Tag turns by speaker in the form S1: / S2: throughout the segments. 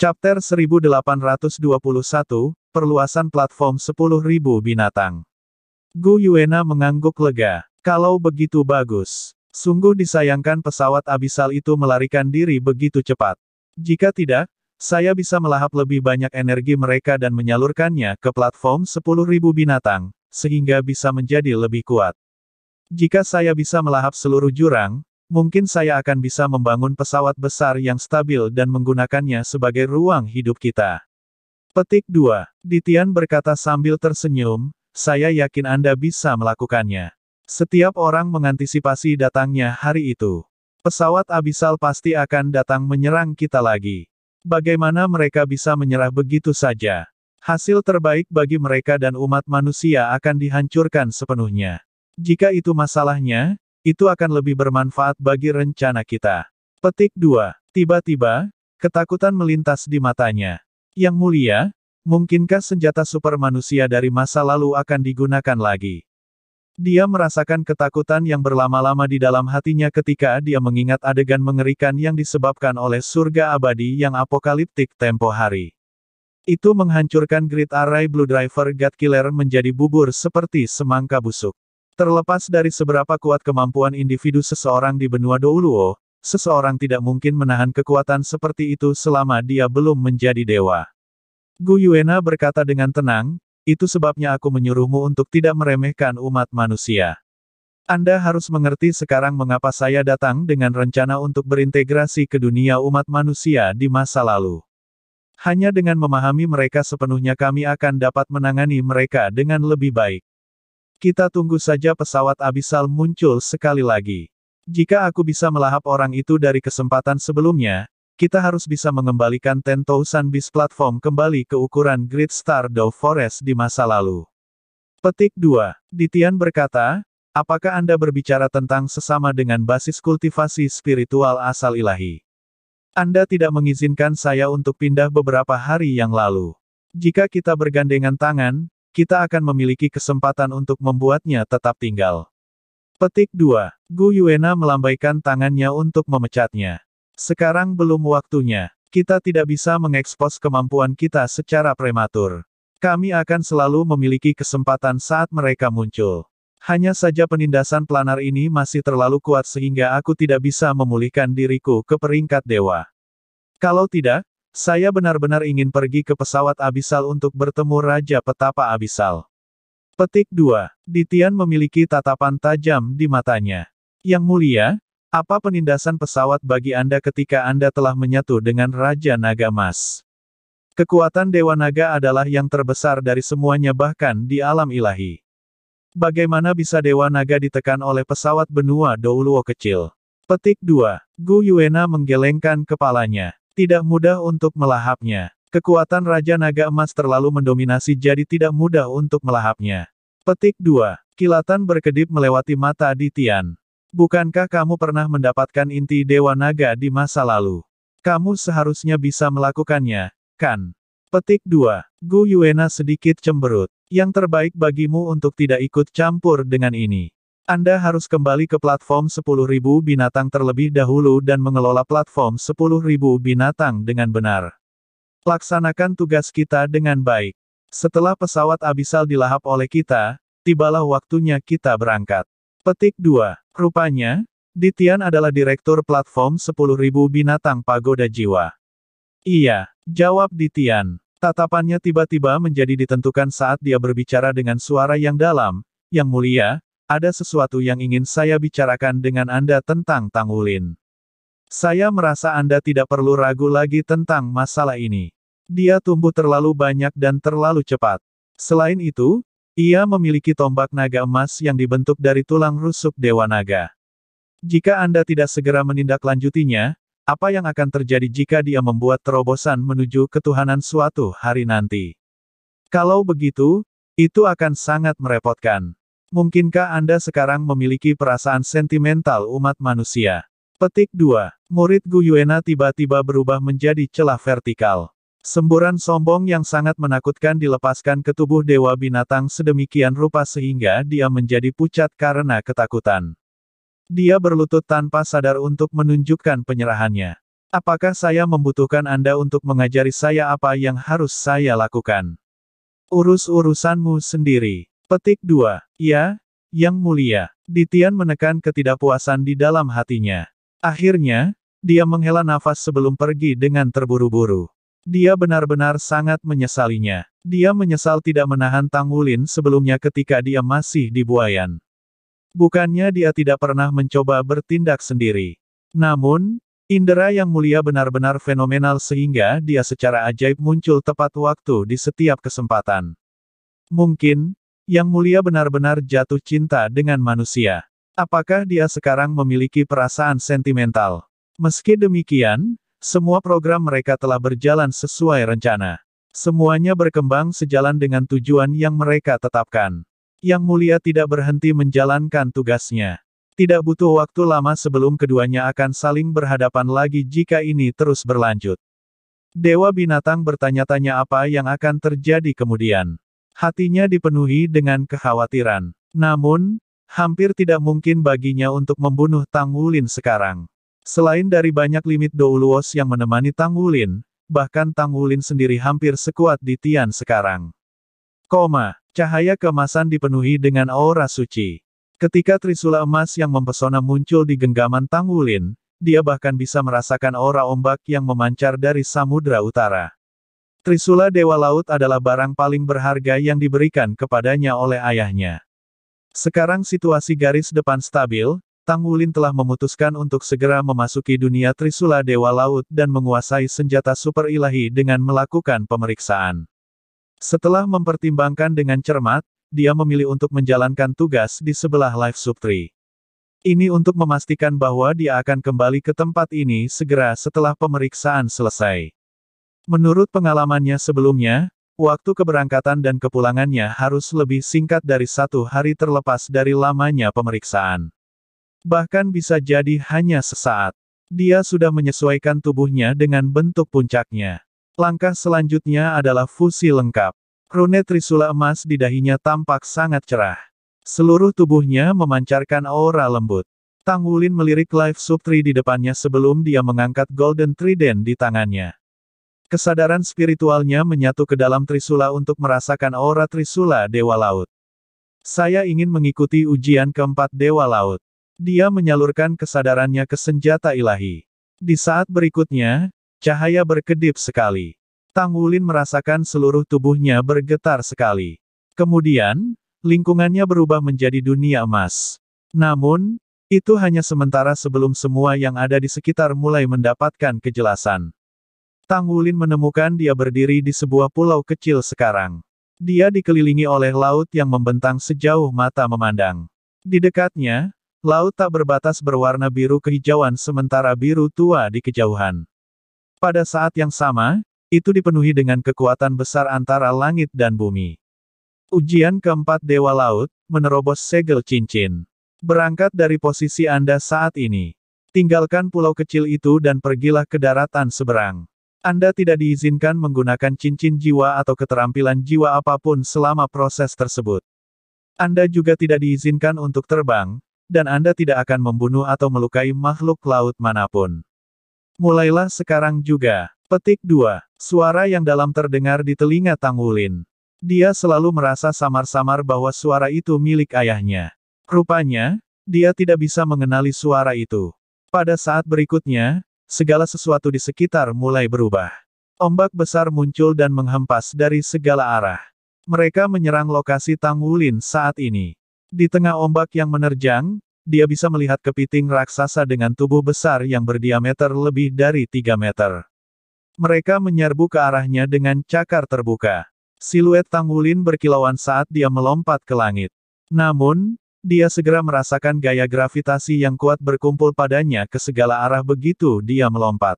S1: Chapter 1821, Perluasan Platform 10.000 Binatang. Gu Yuena mengangguk lega. Kalau begitu bagus. Sungguh disayangkan pesawat abisal itu melarikan diri begitu cepat. Jika tidak, saya bisa melahap lebih banyak energi mereka dan menyalurkannya ke platform 10.000 binatang, sehingga bisa menjadi lebih kuat. Jika saya bisa melahap seluruh jurang, Mungkin saya akan bisa membangun pesawat besar yang stabil dan menggunakannya sebagai ruang hidup kita. Petik 2. Ditian berkata sambil tersenyum, saya yakin Anda bisa melakukannya. Setiap orang mengantisipasi datangnya hari itu. Pesawat abisal pasti akan datang menyerang kita lagi. Bagaimana mereka bisa menyerah begitu saja? Hasil terbaik bagi mereka dan umat manusia akan dihancurkan sepenuhnya. Jika itu masalahnya, itu akan lebih bermanfaat bagi rencana kita. Petik 2. Tiba-tiba, ketakutan melintas di matanya. Yang mulia, mungkinkah senjata super manusia dari masa lalu akan digunakan lagi? Dia merasakan ketakutan yang berlama-lama di dalam hatinya ketika dia mengingat adegan mengerikan yang disebabkan oleh surga abadi yang apokaliptik tempo hari. Itu menghancurkan grid array Blue Driver God Killer menjadi bubur seperti semangka busuk. Terlepas dari seberapa kuat kemampuan individu seseorang di benua Douluo, seseorang tidak mungkin menahan kekuatan seperti itu selama dia belum menjadi dewa. Gu Yuena berkata dengan tenang, itu sebabnya aku menyuruhmu untuk tidak meremehkan umat manusia. Anda harus mengerti sekarang mengapa saya datang dengan rencana untuk berintegrasi ke dunia umat manusia di masa lalu. Hanya dengan memahami mereka sepenuhnya kami akan dapat menangani mereka dengan lebih baik. Kita tunggu saja pesawat abisal muncul sekali lagi. Jika aku bisa melahap orang itu dari kesempatan sebelumnya, kita harus bisa mengembalikan Tento Sunbeast platform kembali ke ukuran Great Star Do Forest di masa lalu. Petik 2. Ditian berkata, apakah Anda berbicara tentang sesama dengan basis kultivasi spiritual asal ilahi? Anda tidak mengizinkan saya untuk pindah beberapa hari yang lalu. Jika kita bergandengan tangan, kita akan memiliki kesempatan untuk membuatnya tetap tinggal. Petik 2. Gu Yuena melambaikan tangannya untuk memecatnya. Sekarang belum waktunya. Kita tidak bisa mengekspos kemampuan kita secara prematur. Kami akan selalu memiliki kesempatan saat mereka muncul. Hanya saja penindasan planar ini masih terlalu kuat sehingga aku tidak bisa memulihkan diriku ke peringkat dewa. Kalau tidak, saya benar-benar ingin pergi ke pesawat Abisal untuk bertemu Raja Petapa Abisal. Petik 2. Ditian memiliki tatapan tajam di matanya. Yang mulia, apa penindasan pesawat bagi Anda ketika Anda telah menyatu dengan Raja Naga Mas? Kekuatan Dewa Naga adalah yang terbesar dari semuanya bahkan di alam ilahi. Bagaimana bisa Dewa Naga ditekan oleh pesawat benua Douluo kecil? Petik 2. Gu Yuena menggelengkan kepalanya. Tidak mudah untuk melahapnya. Kekuatan Raja Naga Emas terlalu mendominasi jadi tidak mudah untuk melahapnya. Petik 2. Kilatan berkedip melewati mata Adityan. Bukankah kamu pernah mendapatkan inti Dewa Naga di masa lalu? Kamu seharusnya bisa melakukannya, kan? Petik 2. Gu Yuena sedikit cemberut. Yang terbaik bagimu untuk tidak ikut campur dengan ini. Anda harus kembali ke platform 10.000 binatang terlebih dahulu dan mengelola platform 10.000 binatang dengan benar. Laksanakan tugas kita dengan baik. Setelah pesawat abisal dilahap oleh kita, tibalah waktunya kita berangkat. Petik 2. Rupanya, Ditian adalah direktur platform 10.000 binatang pagoda jiwa. Iya, jawab Ditian. Tatapannya tiba-tiba menjadi ditentukan saat dia berbicara dengan suara yang dalam, yang mulia, ada sesuatu yang ingin saya bicarakan dengan Anda tentang Tang Wulin. Saya merasa Anda tidak perlu ragu lagi tentang masalah ini. Dia tumbuh terlalu banyak dan terlalu cepat. Selain itu, ia memiliki tombak naga emas yang dibentuk dari tulang rusuk Dewa Naga. Jika Anda tidak segera menindaklanjutinya, apa yang akan terjadi jika dia membuat terobosan menuju ketuhanan suatu hari nanti? Kalau begitu, itu akan sangat merepotkan. Mungkinkah Anda sekarang memiliki perasaan sentimental umat manusia? Petik 2. Murid Guyuena tiba-tiba berubah menjadi celah vertikal. Semburan sombong yang sangat menakutkan dilepaskan ke tubuh dewa binatang sedemikian rupa sehingga dia menjadi pucat karena ketakutan. Dia berlutut tanpa sadar untuk menunjukkan penyerahannya. Apakah saya membutuhkan Anda untuk mengajari saya apa yang harus saya lakukan? Urus urusanmu sendiri. Petik 2. Ya, Yang Mulia. Ditian menekan ketidakpuasan di dalam hatinya. Akhirnya, dia menghela nafas sebelum pergi dengan terburu-buru. Dia benar-benar sangat menyesalinya. Dia menyesal tidak menahan Tang Wulin sebelumnya ketika dia masih di Buayan. Bukannya dia tidak pernah mencoba bertindak sendiri. Namun, Indera yang mulia benar-benar fenomenal sehingga dia secara ajaib muncul tepat waktu di setiap kesempatan. Mungkin, yang mulia benar-benar jatuh cinta dengan manusia. Apakah dia sekarang memiliki perasaan sentimental? Meski demikian, semua program mereka telah berjalan sesuai rencana. Semuanya berkembang sejalan dengan tujuan yang mereka tetapkan. Yang mulia tidak berhenti menjalankan tugasnya. Tidak butuh waktu lama sebelum keduanya akan saling berhadapan lagi jika ini terus berlanjut. Dewa binatang bertanya-tanya apa yang akan terjadi kemudian. Hatinya dipenuhi dengan kekhawatiran. Namun, hampir tidak mungkin baginya untuk membunuh Tang Wulin sekarang. Selain dari banyak limit Douluos yang menemani Tang Wulin, bahkan Tang Wulin sendiri hampir sekuat di Tian sekarang. Koma, cahaya kemasan dipenuhi dengan aura suci. Ketika trisula emas yang mempesona muncul di genggaman Tang Wulin, dia bahkan bisa merasakan aura ombak yang memancar dari samudra utara. Trisula Dewa Laut adalah barang paling berharga yang diberikan kepadanya oleh ayahnya. Sekarang situasi garis depan stabil, Tang Wulin telah memutuskan untuk segera memasuki dunia Trisula Dewa Laut dan menguasai senjata super ilahi dengan melakukan pemeriksaan. Setelah mempertimbangkan dengan cermat, dia memilih untuk menjalankan tugas di sebelah Life Subtree. Ini untuk memastikan bahwa dia akan kembali ke tempat ini segera setelah pemeriksaan selesai. Menurut pengalamannya sebelumnya, waktu keberangkatan dan kepulangannya harus lebih singkat dari satu hari terlepas dari lamanya pemeriksaan. Bahkan bisa jadi hanya sesaat. Dia sudah menyesuaikan tubuhnya dengan bentuk puncaknya. Langkah selanjutnya adalah fusi lengkap. Rune Trisula emas di dahinya tampak sangat cerah. Seluruh tubuhnya memancarkan aura lembut. Tang Wulin melirik Live Subtree di depannya sebelum dia mengangkat Golden Trident di tangannya. Kesadaran spiritualnya menyatu ke dalam Trisula untuk merasakan aura Trisula Dewa Laut. Saya ingin mengikuti ujian keempat Dewa Laut. Dia menyalurkan kesadarannya ke senjata ilahi. Di saat berikutnya, cahaya berkedip sekali. Tang Wulin merasakan seluruh tubuhnya bergetar sekali. Kemudian, lingkungannya berubah menjadi dunia emas. Namun, itu hanya sementara sebelum semua yang ada di sekitar mulai mendapatkan kejelasan. Tang Wulin menemukan dia berdiri di sebuah pulau kecil sekarang. Dia dikelilingi oleh laut yang membentang sejauh mata memandang. Di dekatnya, laut tak berbatas berwarna biru kehijauan sementara biru tua di kejauhan. Pada saat yang sama, itu dipenuhi dengan kekuatan besar antara langit dan bumi. Ujian keempat Dewa Laut, menerobos segel cincin. Berangkat dari posisi Anda saat ini. Tinggalkan pulau kecil itu dan pergilah ke daratan seberang. Anda tidak diizinkan menggunakan cincin jiwa atau keterampilan jiwa apapun selama proses tersebut. Anda juga tidak diizinkan untuk terbang, dan Anda tidak akan membunuh atau melukai makhluk laut manapun. Mulailah sekarang juga. Petik 2. Suara yang dalam terdengar di telinga Tang Wulin. Dia selalu merasa samar-samar bahwa suara itu milik ayahnya. Rupanya, dia tidak bisa mengenali suara itu. Pada saat berikutnya, segala sesuatu di sekitar mulai berubah. Ombak besar muncul dan menghempas dari segala arah. Mereka menyerang lokasi Tang Wulin saat ini. Di tengah ombak yang menerjang, dia bisa melihat kepiting raksasa dengan tubuh besar yang berdiameter lebih dari 3 meter. Mereka menyerbu ke arahnya dengan cakar terbuka. Siluet Tang Wulin berkilauan saat dia melompat ke langit. Namun, dia segera merasakan gaya gravitasi yang kuat berkumpul padanya ke segala arah begitu dia melompat.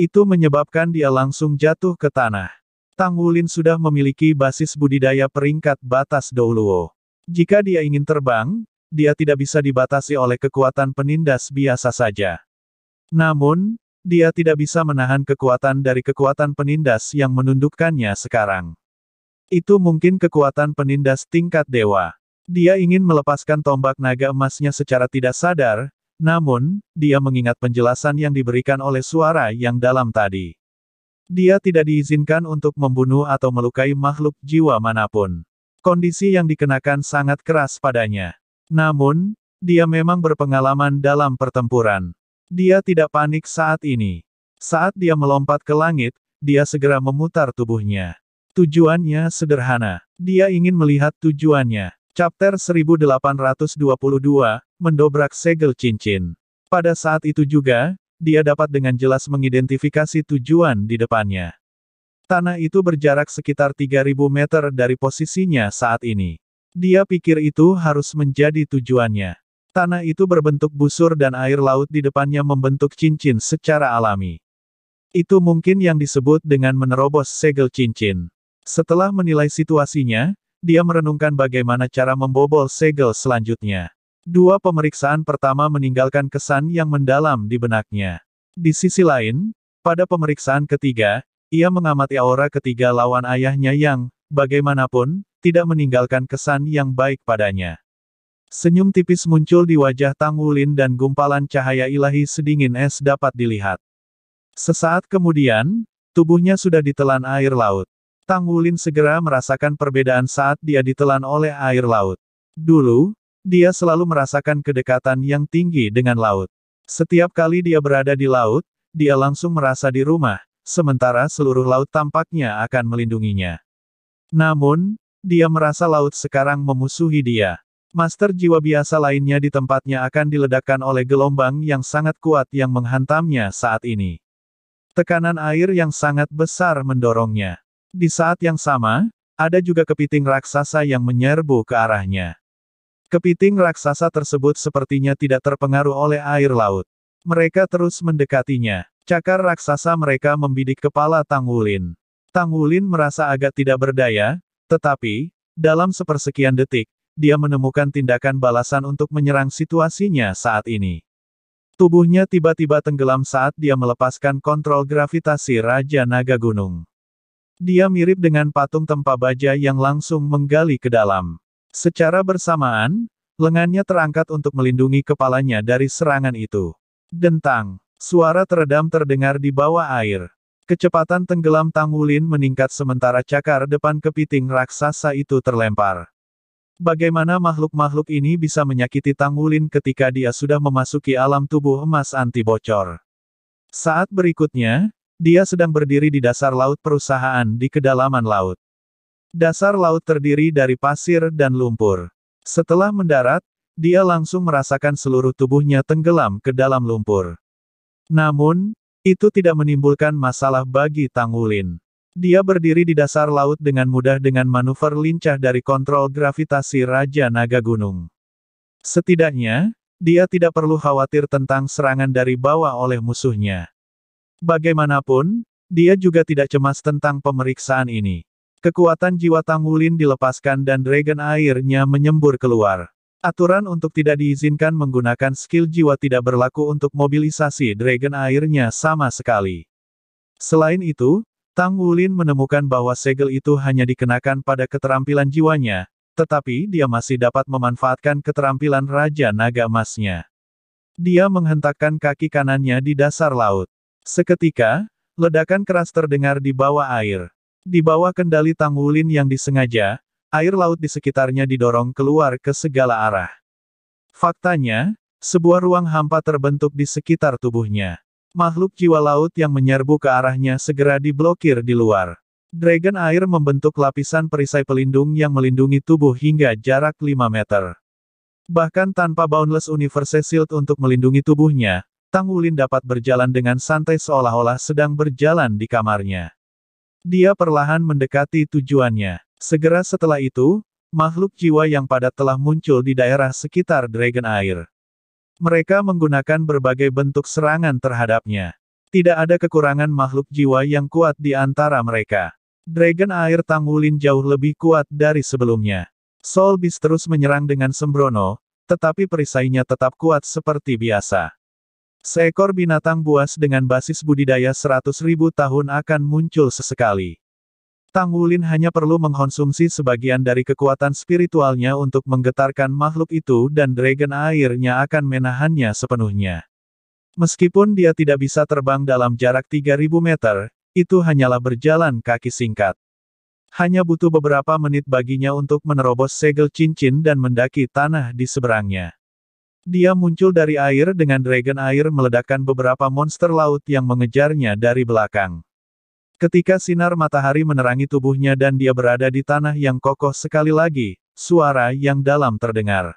S1: Itu menyebabkan dia langsung jatuh ke tanah. Tang Wulin sudah memiliki basis budidaya peringkat batas Douluo. Jika dia ingin terbang, dia tidak bisa dibatasi oleh kekuatan penindas biasa saja. Namun, dia tidak bisa menahan kekuatan dari kekuatan penindas yang menundukkannya sekarang. Itu mungkin kekuatan penindas tingkat dewa. Dia ingin melepaskan tombak naga emasnya secara tidak sadar, namun, dia mengingat penjelasan yang diberikan oleh suara yang dalam tadi. Dia tidak diizinkan untuk membunuh atau melukai makhluk jiwa manapun. Kondisi yang dikenakan sangat keras padanya. Namun, dia memang berpengalaman dalam pertempuran. Dia tidak panik saat ini. Saat dia melompat ke langit, dia segera memutar tubuhnya. Tujuannya sederhana. Dia ingin melihat tujuannya. Chapter 1822, Mendobrak Segel Cincin. Pada saat itu juga, dia dapat dengan jelas mengidentifikasi tujuan di depannya. Tanah itu berjarak sekitar 3000 meter dari posisinya saat ini. Dia pikir itu harus menjadi tujuannya. Tanah itu berbentuk busur dan air laut di depannya membentuk cincin secara alami. Itu mungkin yang disebut dengan menerobos segel cincin. Setelah menilai situasinya, dia merenungkan bagaimana cara membobol segel selanjutnya. Dua pemeriksaan pertama meninggalkan kesan yang mendalam di benaknya. Di sisi lain, pada pemeriksaan ketiga, ia mengamati aura ketiga lawan ayahnya yang, bagaimanapun, tidak meninggalkan kesan yang baik padanya. Senyum tipis muncul di wajah Tang Wulin dan gumpalan cahaya ilahi sedingin es dapat dilihat. Sesaat kemudian, tubuhnya sudah ditelan air laut. Tang Wulin segera merasakan perbedaan saat dia ditelan oleh air laut. Dulu, dia selalu merasakan kedekatan yang tinggi dengan laut. Setiap kali dia berada di laut, dia langsung merasa di rumah, sementara seluruh laut tampaknya akan melindunginya. Namun, dia merasa laut sekarang memusuhi dia. Master jiwa biasa lainnya di tempatnya akan diledakkan oleh gelombang yang sangat kuat yang menghantamnya saat ini. Tekanan air yang sangat besar mendorongnya. Di saat yang sama, ada juga kepiting raksasa yang menyerbu ke arahnya. Kepiting raksasa tersebut sepertinya tidak terpengaruh oleh air laut. Mereka terus mendekatinya. Cakar raksasa mereka membidik kepala Tang Wulin. Tang Wulin merasa agak tidak berdaya, tetapi, dalam sepersekian detik, dia menemukan tindakan balasan untuk menyerang situasinya saat ini. Tubuhnya tiba-tiba tenggelam saat dia melepaskan kontrol gravitasi Raja Naga Gunung. Dia mirip dengan patung tempa baja yang langsung menggali ke dalam. Secara bersamaan, lengannya terangkat untuk melindungi kepalanya dari serangan itu. Dentang, suara teredam terdengar di bawah air. Kecepatan tenggelam Tang Wulin meningkat sementara cakar depan kepiting raksasa itu terlempar. Bagaimana makhluk-makhluk ini bisa menyakiti Tang Wulin ketika dia sudah memasuki alam tubuh emas anti bocor? Saat berikutnya, dia sedang berdiri di dasar laut perusahaan di kedalaman laut. Dasar laut terdiri dari pasir dan lumpur. Setelah mendarat, dia langsung merasakan seluruh tubuhnya tenggelam ke dalam lumpur. Namun, itu tidak menimbulkan masalah bagi Tang Wulin. Dia berdiri di dasar laut dengan mudah dengan manuver lincah dari kontrol gravitasi Raja Naga Gunung. Setidaknya, dia tidak perlu khawatir tentang serangan dari bawah oleh musuhnya. Bagaimanapun, dia juga tidak cemas tentang pemeriksaan ini. Kekuatan jiwa Tang Wulin dilepaskan dan dragon airnya menyembur keluar. Aturan untuk tidak diizinkan menggunakan skill jiwa tidak berlaku untuk mobilisasi dragon airnya sama sekali. Selain itu, Tang Wulin menemukan bahwa segel itu hanya dikenakan pada keterampilan jiwanya, tetapi dia masih dapat memanfaatkan keterampilan Raja Naga Emasnya. Dia menghentakkan kaki kanannya di dasar laut. Seketika, ledakan keras terdengar di bawah air. Di bawah kendali Tang Wulin yang disengaja, air laut di sekitarnya didorong keluar ke segala arah. Faktanya, sebuah ruang hampa terbentuk di sekitar tubuhnya. Makhluk jiwa laut yang menyerbu ke arahnya segera diblokir di luar. Dragon air membentuk lapisan perisai pelindung yang melindungi tubuh hingga jarak 5 meter. Bahkan tanpa Boundless Universe Shield untuk melindungi tubuhnya, Tang Wulin dapat berjalan dengan santai seolah-olah sedang berjalan di kamarnya. Dia perlahan mendekati tujuannya. Segera setelah itu, makhluk jiwa yang padat telah muncul di daerah sekitar Dragon Air. Mereka menggunakan berbagai bentuk serangan terhadapnya. Tidak ada kekurangan makhluk jiwa yang kuat di antara mereka. Dragon Air Tang Wulin jauh lebih kuat dari sebelumnya. Soul Beast terus menyerang dengan sembrono, tetapi perisainya tetap kuat seperti biasa. Seekor binatang buas dengan basis budidaya ribu tahun akan muncul sesekali. Tang Wulin hanya perlu mengkonsumsi sebagian dari kekuatan spiritualnya untuk menggetarkan makhluk itu dan dragon airnya akan menahannya sepenuhnya. Meskipun dia tidak bisa terbang dalam jarak 3.000 meter, itu hanyalah berjalan kaki singkat. Hanya butuh beberapa menit baginya untuk menerobos segel cincin dan mendaki tanah di seberangnya. Dia muncul dari air dengan dragon air meledakkan beberapa monster laut yang mengejarnya dari belakang. Ketika sinar matahari menerangi tubuhnya dan dia berada di tanah yang kokoh sekali lagi, suara yang dalam terdengar.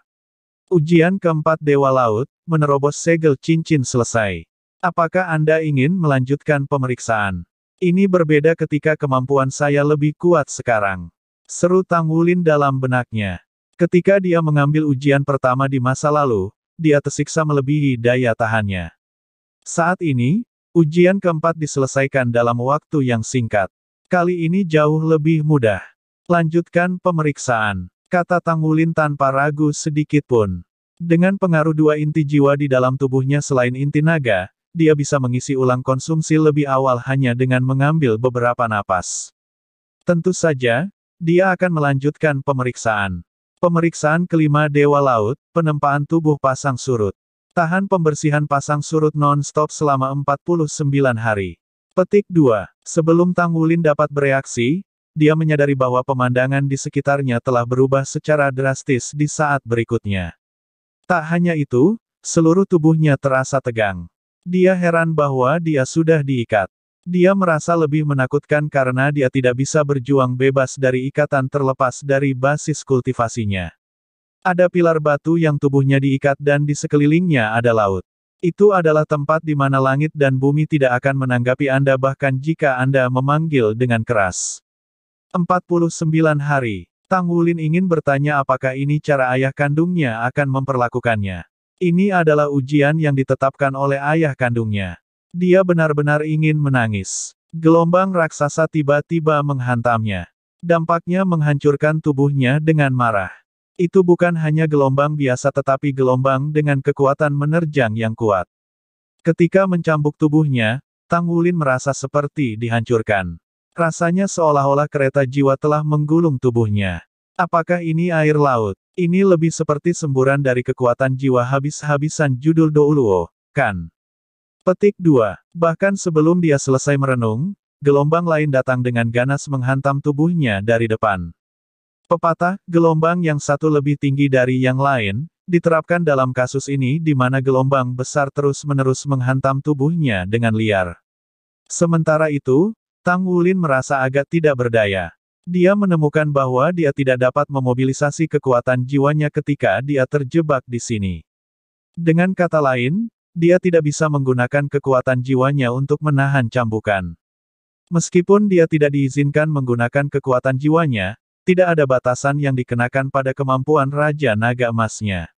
S1: Ujian keempat Dewa Laut, menerobos segel cincin selesai. Apakah Anda ingin melanjutkan pemeriksaan? Ini berbeda ketika kemampuan saya lebih kuat sekarang. Seru Tang Wulin dalam benaknya. Ketika dia mengambil ujian pertama di masa lalu, dia tersiksa melebihi daya tahannya. Saat ini, ujian keempat diselesaikan dalam waktu yang singkat. Kali ini jauh lebih mudah. Lanjutkan pemeriksaan, kata Tangulin tanpa ragu sedikit pun. Dengan pengaruh dua inti jiwa di dalam tubuhnya selain inti naga, dia bisa mengisi ulang konsumsi lebih awal hanya dengan mengambil beberapa napas. Tentu saja, dia akan melanjutkan pemeriksaan. Pemeriksaan kelima Dewa Laut, penempaan tubuh pasang surut. Tahan pembersihan pasang surut non-stop selama 49 hari. Petik 2. Sebelum Tang Wulin dapat bereaksi, dia menyadari bahwa pemandangan di sekitarnya telah berubah secara drastis di saat berikutnya. Tak hanya itu, seluruh tubuhnya terasa tegang. Dia heran bahwa dia sudah diikat. Dia merasa lebih menakutkan karena dia tidak bisa berjuang bebas dari ikatan terlepas dari basis kultivasinya. Ada pilar batu yang tubuhnya diikat dan di sekelilingnya ada laut. Itu adalah tempat di mana langit dan bumi tidak akan menanggapi Anda bahkan jika Anda memanggil dengan keras. 49 hari. Tang Wulin ingin bertanya apakah ini cara ayah kandungnya akan memperlakukannya. Ini adalah ujian yang ditetapkan oleh ayah kandungnya. Dia benar-benar ingin menangis. Gelombang raksasa tiba-tiba menghantamnya. Dampaknya menghancurkan tubuhnya dengan marah. Itu bukan hanya gelombang biasa tetapi gelombang dengan kekuatan menerjang yang kuat. Ketika mencambuk tubuhnya, Tang Wulin merasa seperti dihancurkan. Rasanya seolah-olah kereta jiwa telah menggulung tubuhnya. Apakah ini air laut? Ini lebih seperti semburan dari kekuatan jiwa habis-habisan judul Douluo, kan? Petik 2. Bahkan sebelum dia selesai merenung, gelombang lain datang dengan ganas menghantam tubuhnya dari depan. Pepatah, gelombang yang satu lebih tinggi dari yang lain, diterapkan dalam kasus ini di mana gelombang besar terus-menerus menghantam tubuhnya dengan liar. Sementara itu, Tang Wulin merasa agak tidak berdaya. Dia menemukan bahwa dia tidak dapat memobilisasi kekuatan jiwanya ketika dia terjebak di sini. Dengan kata lain, dia tidak bisa menggunakan kekuatan jiwanya untuk menahan cambukan. Meskipun dia tidak diizinkan menggunakan kekuatan jiwanya, tidak ada batasan yang dikenakan pada kemampuan Raja Naga Emasnya.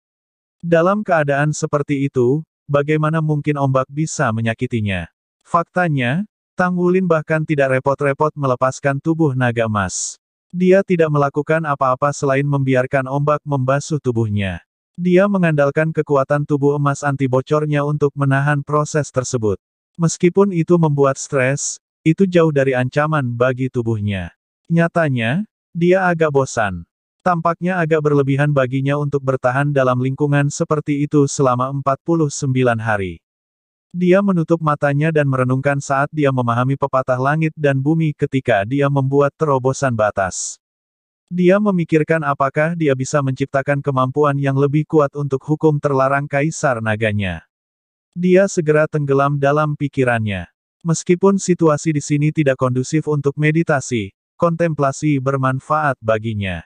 S1: Dalam keadaan seperti itu, bagaimana mungkin ombak bisa menyakitinya? Faktanya, Tang Wulin bahkan tidak repot-repot melepaskan tubuh naga emas. Dia tidak melakukan apa-apa selain membiarkan ombak membasuh tubuhnya. Dia mengandalkan kekuatan tubuh emas anti bocornya untuk menahan proses tersebut. Meskipun itu membuat stres, itu jauh dari ancaman bagi tubuhnya. Nyatanya, dia agak bosan. Tampaknya agak berlebihan baginya untuk bertahan dalam lingkungan seperti itu selama 49 hari. Dia menutup matanya dan merenungkan saat dia memahami pepatah langit dan bumi ketika dia membuat terobosan batas. Dia memikirkan apakah dia bisa menciptakan kemampuan yang lebih kuat untuk hukum terlarang kaisar naganya. Dia segera tenggelam dalam pikirannya. Meskipun situasi di sini tidak kondusif untuk meditasi, kontemplasi bermanfaat baginya.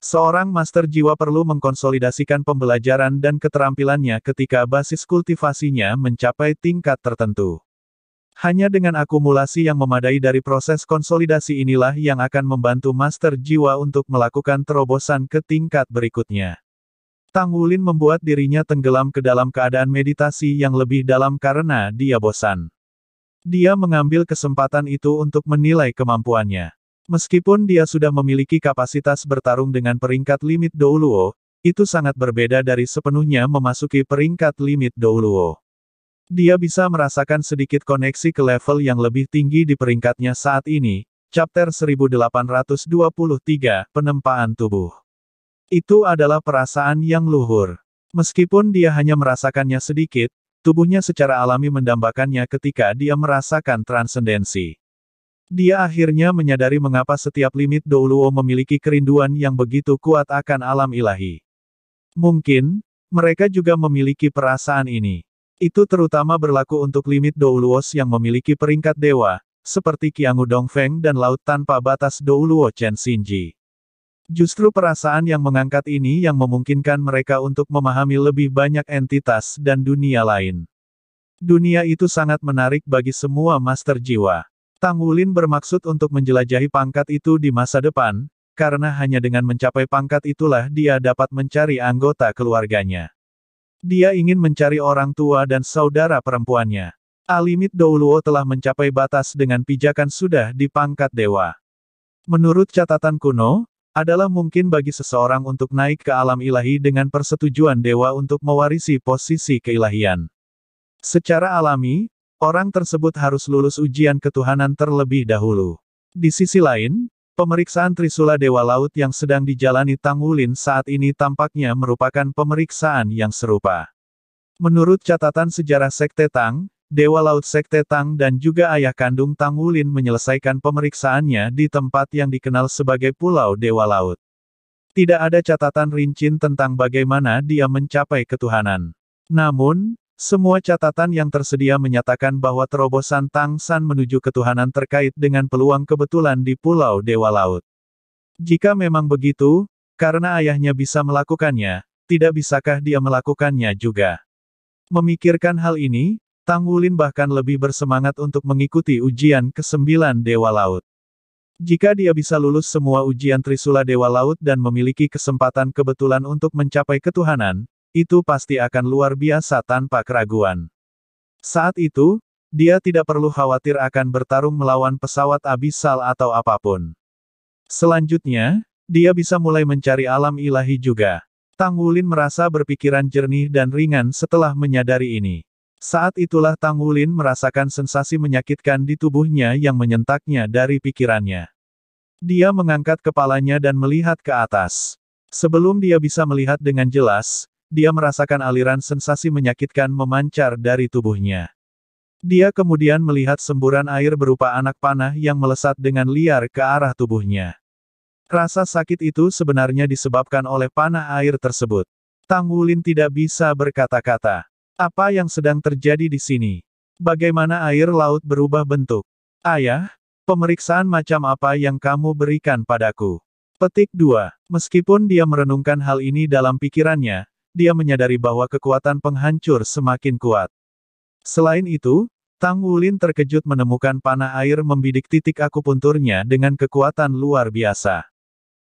S1: Seorang master jiwa perlu mengkonsolidasikan pembelajaran dan keterampilannya ketika basis kultivasinya mencapai tingkat tertentu. Hanya dengan akumulasi yang memadai dari proses konsolidasi inilah yang akan membantu Master Jiwa untuk melakukan terobosan ke tingkat berikutnya. Tang Wulin membuat dirinya tenggelam ke dalam keadaan meditasi yang lebih dalam karena dia bosan. Dia mengambil kesempatan itu untuk menilai kemampuannya. Meskipun dia sudah memiliki kapasitas bertarung dengan peringkat limit Douluo, itu sangat berbeda dari sepenuhnya memasuki peringkat limit Douluo. Dia bisa merasakan sedikit koneksi ke level yang lebih tinggi di peringkatnya saat ini, Chapter 1823, Penempaan Tubuh. Itu adalah perasaan yang luhur. Meskipun dia hanya merasakannya sedikit, tubuhnya secara alami mendambakannya ketika dia merasakan transendensi. Dia akhirnya menyadari mengapa setiap limit Douluo memiliki kerinduan yang begitu kuat akan alam ilahi. Mungkin, mereka juga memiliki perasaan ini. Itu terutama berlaku untuk limit Douluos yang memiliki peringkat dewa, seperti Qiangu Dongfeng dan Laut Tanpa Batas Douluo Chen Xinji. Justru perasaan yang mengangkat ini yang memungkinkan mereka untuk memahami lebih banyak entitas dan dunia lain. Dunia itu sangat menarik bagi semua master jiwa. Tang Wulin bermaksud untuk menjelajahi pangkat itu di masa depan, karena hanya dengan mencapai pangkat itulah dia dapat mencari anggota keluarganya. Dia ingin mencari orang tua dan saudara perempuannya. Alimit Douluo telah mencapai batas dengan pijakan sudah di pangkat dewa. Menurut catatan kuno, adalah mungkin bagi seseorang untuk naik ke alam ilahi dengan persetujuan dewa untuk mewarisi posisi keilahian. Secara alami, orang tersebut harus lulus ujian ketuhanan terlebih dahulu. Di sisi lain, Pemeriksaan Trisula Dewa Laut yang sedang dijalani Tang Wulin saat ini tampaknya merupakan pemeriksaan yang serupa. Menurut catatan sejarah Sekte Tang, Dewa Laut Sekte Tang dan juga ayah kandung Tang Wulin menyelesaikan pemeriksaannya di tempat yang dikenal sebagai Pulau Dewa Laut. Tidak ada catatan rincin tentang bagaimana dia mencapai ketuhanan. Namun, semua catatan yang tersedia menyatakan bahwa terobosan Tang San menuju ketuhanan terkait dengan peluang kebetulan di Pulau Dewa Laut. Jika memang begitu, karena ayahnya bisa melakukannya, tidak bisakah dia melakukannya juga? Memikirkan hal ini, Tang Wulin bahkan lebih bersemangat untuk mengikuti ujian ke-9 Dewa Laut. Jika dia bisa lulus semua ujian Trisula Dewa Laut dan memiliki kesempatan kebetulan untuk mencapai ketuhanan, itu pasti akan luar biasa tanpa keraguan. Saat itu, dia tidak perlu khawatir akan bertarung melawan pesawat abisal atau apapun. Selanjutnya, dia bisa mulai mencari alam ilahi juga. Tang Wulin merasa berpikiran jernih dan ringan setelah menyadari ini. Saat itulah Tang Wulin merasakan sensasi menyakitkan di tubuhnya yang menyentaknya dari pikirannya. Dia mengangkat kepalanya dan melihat ke atas. Sebelum dia bisa melihat dengan jelas, dia merasakan aliran sensasi menyakitkan memancar dari tubuhnya. Dia kemudian melihat semburan air berupa anak panah yang melesat dengan liar ke arah tubuhnya. Rasa sakit itu sebenarnya disebabkan oleh panah air tersebut. Tang Wulin tidak bisa berkata-kata. Apa yang sedang terjadi di sini? Bagaimana air laut berubah bentuk? Ayah, pemeriksaan macam apa yang kamu berikan padaku? Petik 2. Meskipun dia merenungkan hal ini dalam pikirannya, dia menyadari bahwa kekuatan penghancur semakin kuat. Selain itu, Tang Wulin terkejut menemukan panah air membidik titik akupunturnya dengan kekuatan luar biasa.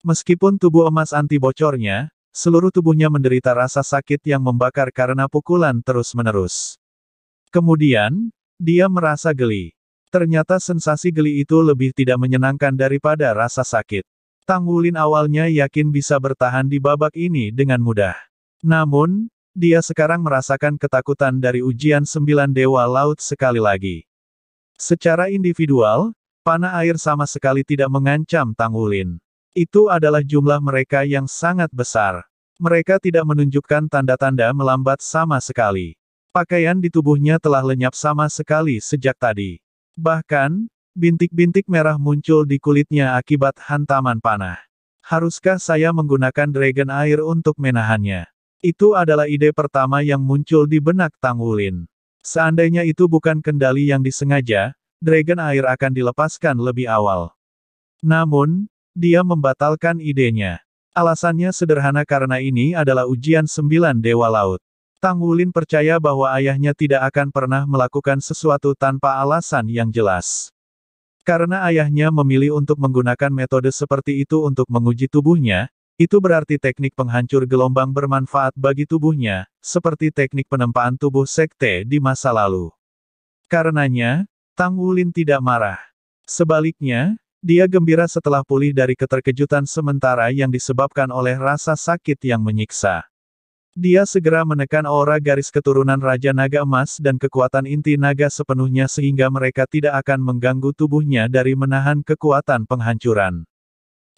S1: Meskipun tubuh emas anti bocornya, seluruh tubuhnya menderita rasa sakit yang membakar karena pukulan terus-menerus. Kemudian, dia merasa geli. Ternyata sensasi geli itu lebih tidak menyenangkan daripada rasa sakit. Tang Wulin awalnya yakin bisa bertahan di babak ini dengan mudah. Namun, dia sekarang merasakan ketakutan dari ujian sembilan dewa laut sekali lagi. Secara individual, panah air sama sekali tidak mengancam Tang Wulin. Itu adalah jumlah mereka yang sangat besar. Mereka tidak menunjukkan tanda-tanda melambat sama sekali. Pakaian di tubuhnya telah lenyap sama sekali sejak tadi. Bahkan, bintik-bintik merah muncul di kulitnya akibat hantaman panah. Haruskah saya menggunakan dragon air untuk menahannya? Itu adalah ide pertama yang muncul di benak Tang Wulin. Seandainya itu bukan kendali yang disengaja, Dragon Air akan dilepaskan lebih awal. Namun, dia membatalkan idenya. Alasannya sederhana karena ini adalah ujian sembilan Dewa Laut. Tang Wulin percaya bahwa ayahnya tidak akan pernah melakukan sesuatu tanpa alasan yang jelas. Karena ayahnya memilih untuk menggunakan metode seperti itu untuk menguji tubuhnya, itu berarti teknik penghancur gelombang bermanfaat bagi tubuhnya, seperti teknik penempaan tubuh sekte di masa lalu. Karenanya, Tang Wulin tidak marah. Sebaliknya, dia gembira setelah pulih dari keterkejutan sementara yang disebabkan oleh rasa sakit yang menyiksa. Dia segera menekan aura garis keturunan Raja Naga Emas dan kekuatan inti naga sepenuhnya sehingga mereka tidak akan mengganggu tubuhnya dari menahan kekuatan penghancuran.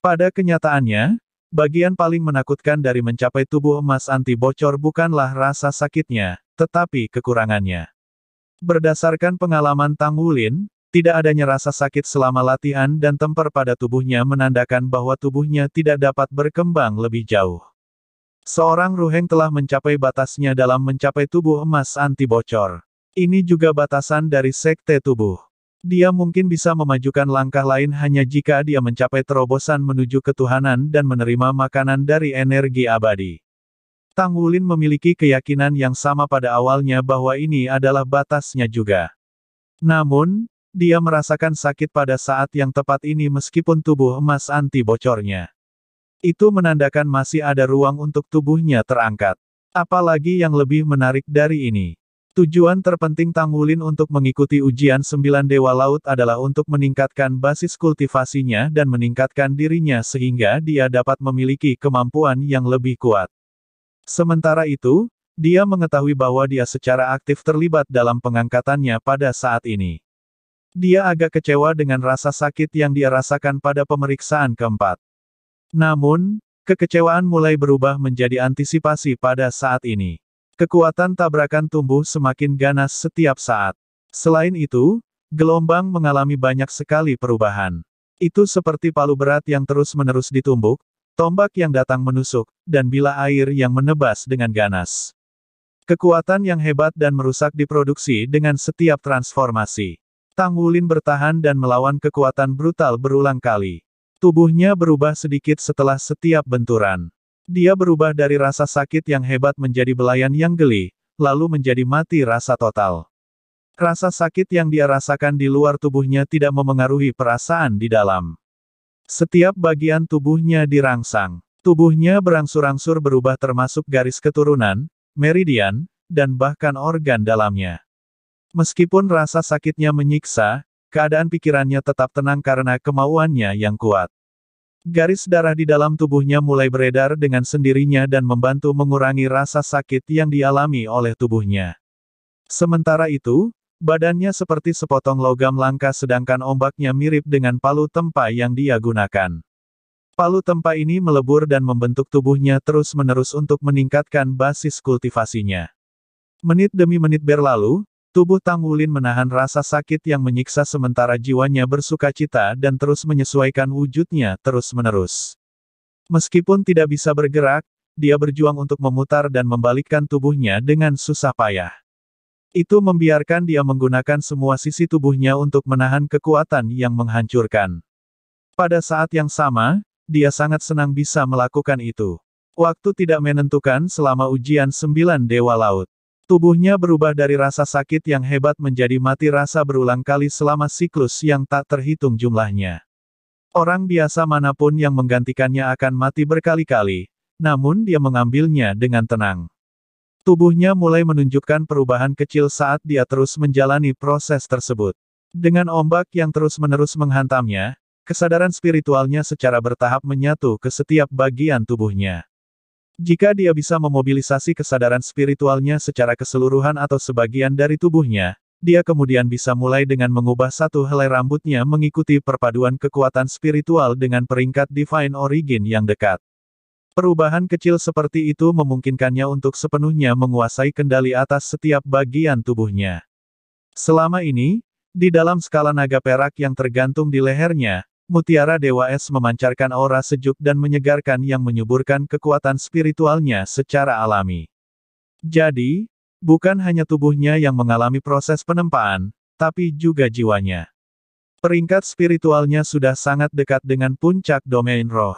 S1: Pada kenyataannya, Bagian paling menakutkan dari mencapai tubuh emas anti bocor bukanlah rasa sakitnya, tetapi kekurangannya. Berdasarkan pengalaman Tang Wulin, tidak adanya rasa sakit selama latihan dan temper pada tubuhnya menandakan bahwa tubuhnya tidak dapat berkembang lebih jauh. Seorang Ruheng telah mencapai batasnya dalam mencapai tubuh emas anti bocor. Ini juga batasan dari sekte tubuh. Dia mungkin bisa memajukan langkah lain hanya jika dia mencapai terobosan menuju ketuhanan dan menerima makanan dari energi abadi. Tang Wulin memiliki keyakinan yang sama pada awalnya bahwa ini adalah batasnya juga. Namun, dia merasakan sakit pada saat yang tepat ini meskipun tubuh emas anti bocornya. Itu menandakan masih ada ruang untuk tubuhnya terangkat. Apalagi yang lebih menarik dari ini. Tujuan terpenting Wulin untuk mengikuti ujian sembilan Dewa Laut adalah untuk meningkatkan basis kultivasinya dan meningkatkan dirinya sehingga dia dapat memiliki kemampuan yang lebih kuat. Sementara itu, dia mengetahui bahwa dia secara aktif terlibat dalam pengangkatannya pada saat ini. Dia agak kecewa dengan rasa sakit yang dia rasakan pada pemeriksaan keempat. Namun, kekecewaan mulai berubah menjadi antisipasi pada saat ini. Kekuatan tabrakan tumbuh semakin ganas setiap saat. Selain itu, gelombang mengalami banyak sekali perubahan. Itu seperti palu berat yang terus-menerus ditumbuk, tombak yang datang menusuk, dan bila air yang menebas dengan ganas. Kekuatan yang hebat dan merusak diproduksi dengan setiap transformasi. Tang Wulin bertahan dan melawan kekuatan brutal berulang kali. Tubuhnya berubah sedikit setelah setiap benturan. Dia berubah dari rasa sakit yang hebat menjadi belayan yang geli, lalu menjadi mati rasa total. Rasa sakit yang dia rasakan di luar tubuhnya tidak memengaruhi perasaan di dalam. Setiap bagian tubuhnya dirangsang. Tubuhnya berangsur-angsur berubah termasuk garis keturunan, meridian, dan bahkan organ dalamnya. Meskipun rasa sakitnya menyiksa, keadaan pikirannya tetap tenang karena kemauannya yang kuat. Garis darah di dalam tubuhnya mulai beredar dengan sendirinya dan membantu mengurangi rasa sakit yang dialami oleh tubuhnya. Sementara itu, badannya seperti sepotong logam langka sedangkan ombaknya mirip dengan palu tempa yang dia gunakan. Palu tempa ini melebur dan membentuk tubuhnya terus-menerus untuk meningkatkan basis kultivasinya. Menit demi menit berlalu, Tubuh Tang Wulin menahan rasa sakit yang menyiksa sementara jiwanya bersuka cita dan terus menyesuaikan wujudnya terus-menerus. Meskipun tidak bisa bergerak, dia berjuang untuk memutar dan membalikkan tubuhnya dengan susah payah. Itu membiarkan dia menggunakan semua sisi tubuhnya untuk menahan kekuatan yang menghancurkan. Pada saat yang sama, dia sangat senang bisa melakukan itu. Waktu tidak menentukan selama ujian sembilan Dewa Laut. Tubuhnya berubah dari rasa sakit yang hebat menjadi mati rasa berulang kali selama siklus yang tak terhitung jumlahnya. Orang biasa manapun yang menggantikannya akan mati berkali-kali, namun dia mengambilnya dengan tenang. Tubuhnya mulai menunjukkan perubahan kecil saat dia terus menjalani proses tersebut. Dengan ombak yang terus-menerus menghantamnya, kesadaran spiritualnya secara bertahap menyatu ke setiap bagian tubuhnya. Jika dia bisa memobilisasi kesadaran spiritualnya secara keseluruhan atau sebagian dari tubuhnya, dia kemudian bisa mulai dengan mengubah satu helai rambutnya mengikuti perpaduan kekuatan spiritual dengan peringkat divine origin yang dekat. Perubahan kecil seperti itu memungkinkannya untuk sepenuhnya menguasai kendali atas setiap bagian tubuhnya. Selama ini, di dalam skala naga perak yang tergantung di lehernya, Mutiara Dewa Es memancarkan aura sejuk dan menyegarkan yang menyuburkan kekuatan spiritualnya secara alami. Jadi, bukan hanya tubuhnya yang mengalami proses penempaan, tapi juga jiwanya. Peringkat spiritualnya sudah sangat dekat dengan puncak domain roh.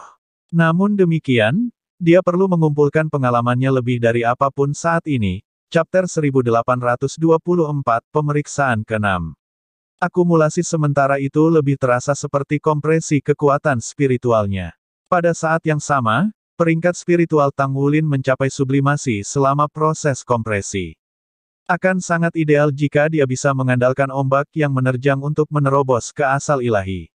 S1: Namun demikian, dia perlu mengumpulkan pengalamannya lebih dari apapun saat ini. Chapter 1824, Pemeriksaan ke-6 Akumulasi sementara itu lebih terasa seperti kompresi kekuatan spiritualnya. Pada saat yang sama, peringkat spiritual Tang Wulin mencapai sublimasi selama proses kompresi. Akan sangat ideal jika dia bisa mengandalkan ombak yang menerjang untuk menerobos ke asal ilahi.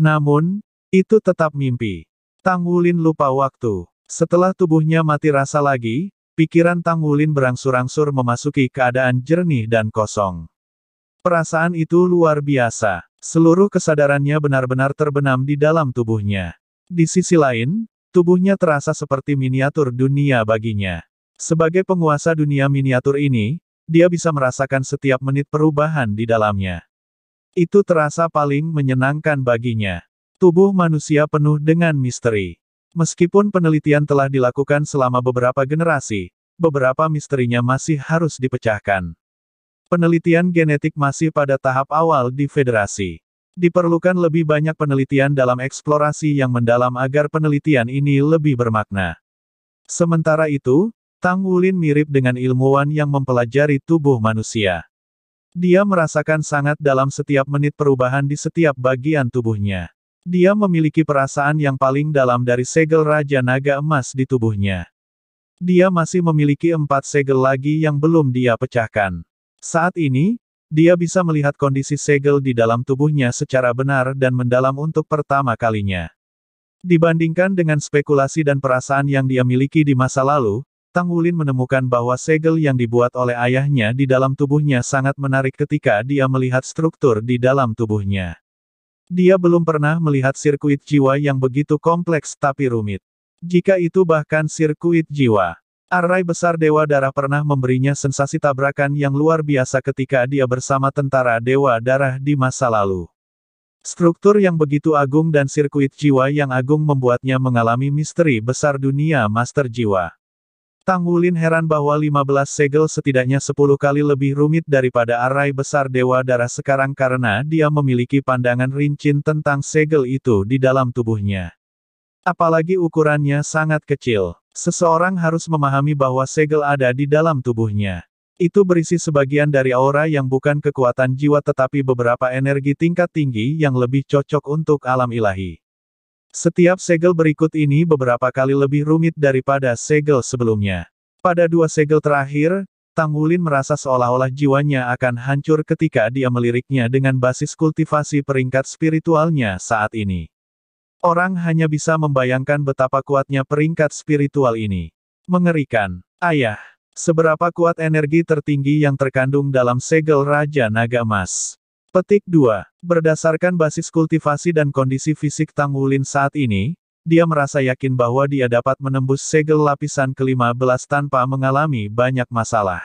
S1: Namun, itu tetap mimpi. Tang Wulin lupa waktu. Setelah tubuhnya mati rasa lagi, pikiran Tang Wulin berangsur-angsur memasuki keadaan jernih dan kosong. Perasaan itu luar biasa. Seluruh kesadarannya benar-benar terbenam di dalam tubuhnya. Di sisi lain, tubuhnya terasa seperti miniatur dunia baginya. Sebagai penguasa dunia miniatur ini, dia bisa merasakan setiap menit perubahan di dalamnya. Itu terasa paling menyenangkan baginya. Tubuh manusia penuh dengan misteri. Meskipun penelitian telah dilakukan selama beberapa generasi, beberapa misterinya masih harus dipecahkan. Penelitian genetik masih pada tahap awal di federasi. Diperlukan lebih banyak penelitian dalam eksplorasi yang mendalam agar penelitian ini lebih bermakna. Sementara itu, Tang Wulin mirip dengan ilmuwan yang mempelajari tubuh manusia. Dia merasakan sangat dalam setiap menit perubahan di setiap bagian tubuhnya. Dia memiliki perasaan yang paling dalam dari segel Raja Naga Emas di tubuhnya. Dia masih memiliki empat segel lagi yang belum dia pecahkan. Saat ini, dia bisa melihat kondisi segel di dalam tubuhnya secara benar dan mendalam untuk pertama kalinya. Dibandingkan dengan spekulasi dan perasaan yang dia miliki di masa lalu, Tang Wulin menemukan bahwa segel yang dibuat oleh ayahnya di dalam tubuhnya sangat menarik ketika dia melihat struktur di dalam tubuhnya. Dia belum pernah melihat sirkuit jiwa yang begitu kompleks tapi rumit. Jika itu bahkan sirkuit jiwa, Arai besar Dewa Darah pernah memberinya sensasi tabrakan yang luar biasa ketika dia bersama tentara Dewa Darah di masa lalu. Struktur yang begitu agung dan sirkuit jiwa yang agung membuatnya mengalami misteri besar dunia Master Jiwa. Tang Wulin heran bahwa 15 segel setidaknya 10 kali lebih rumit daripada arai besar Dewa Darah sekarang karena dia memiliki pandangan rincin tentang segel itu di dalam tubuhnya. Apalagi ukurannya sangat kecil. Seseorang harus memahami bahwa segel ada di dalam tubuhnya. Itu berisi sebagian dari aura yang bukan kekuatan jiwa tetapi beberapa energi tingkat tinggi yang lebih cocok untuk alam ilahi. Setiap segel berikut ini beberapa kali lebih rumit daripada segel sebelumnya. Pada dua segel terakhir, Tang Wulin merasa seolah-olah jiwanya akan hancur ketika dia meliriknya dengan basis kultivasi peringkat spiritualnya saat ini. Orang hanya bisa membayangkan betapa kuatnya peringkat spiritual ini. Mengerikan. Ayah, seberapa kuat energi tertinggi yang terkandung dalam segel Raja Naga Mas. Petik 2. Berdasarkan basis kultivasi dan kondisi fisik Tang Wulin saat ini, dia merasa yakin bahwa dia dapat menembus segel lapisan ke-15 tanpa mengalami banyak masalah.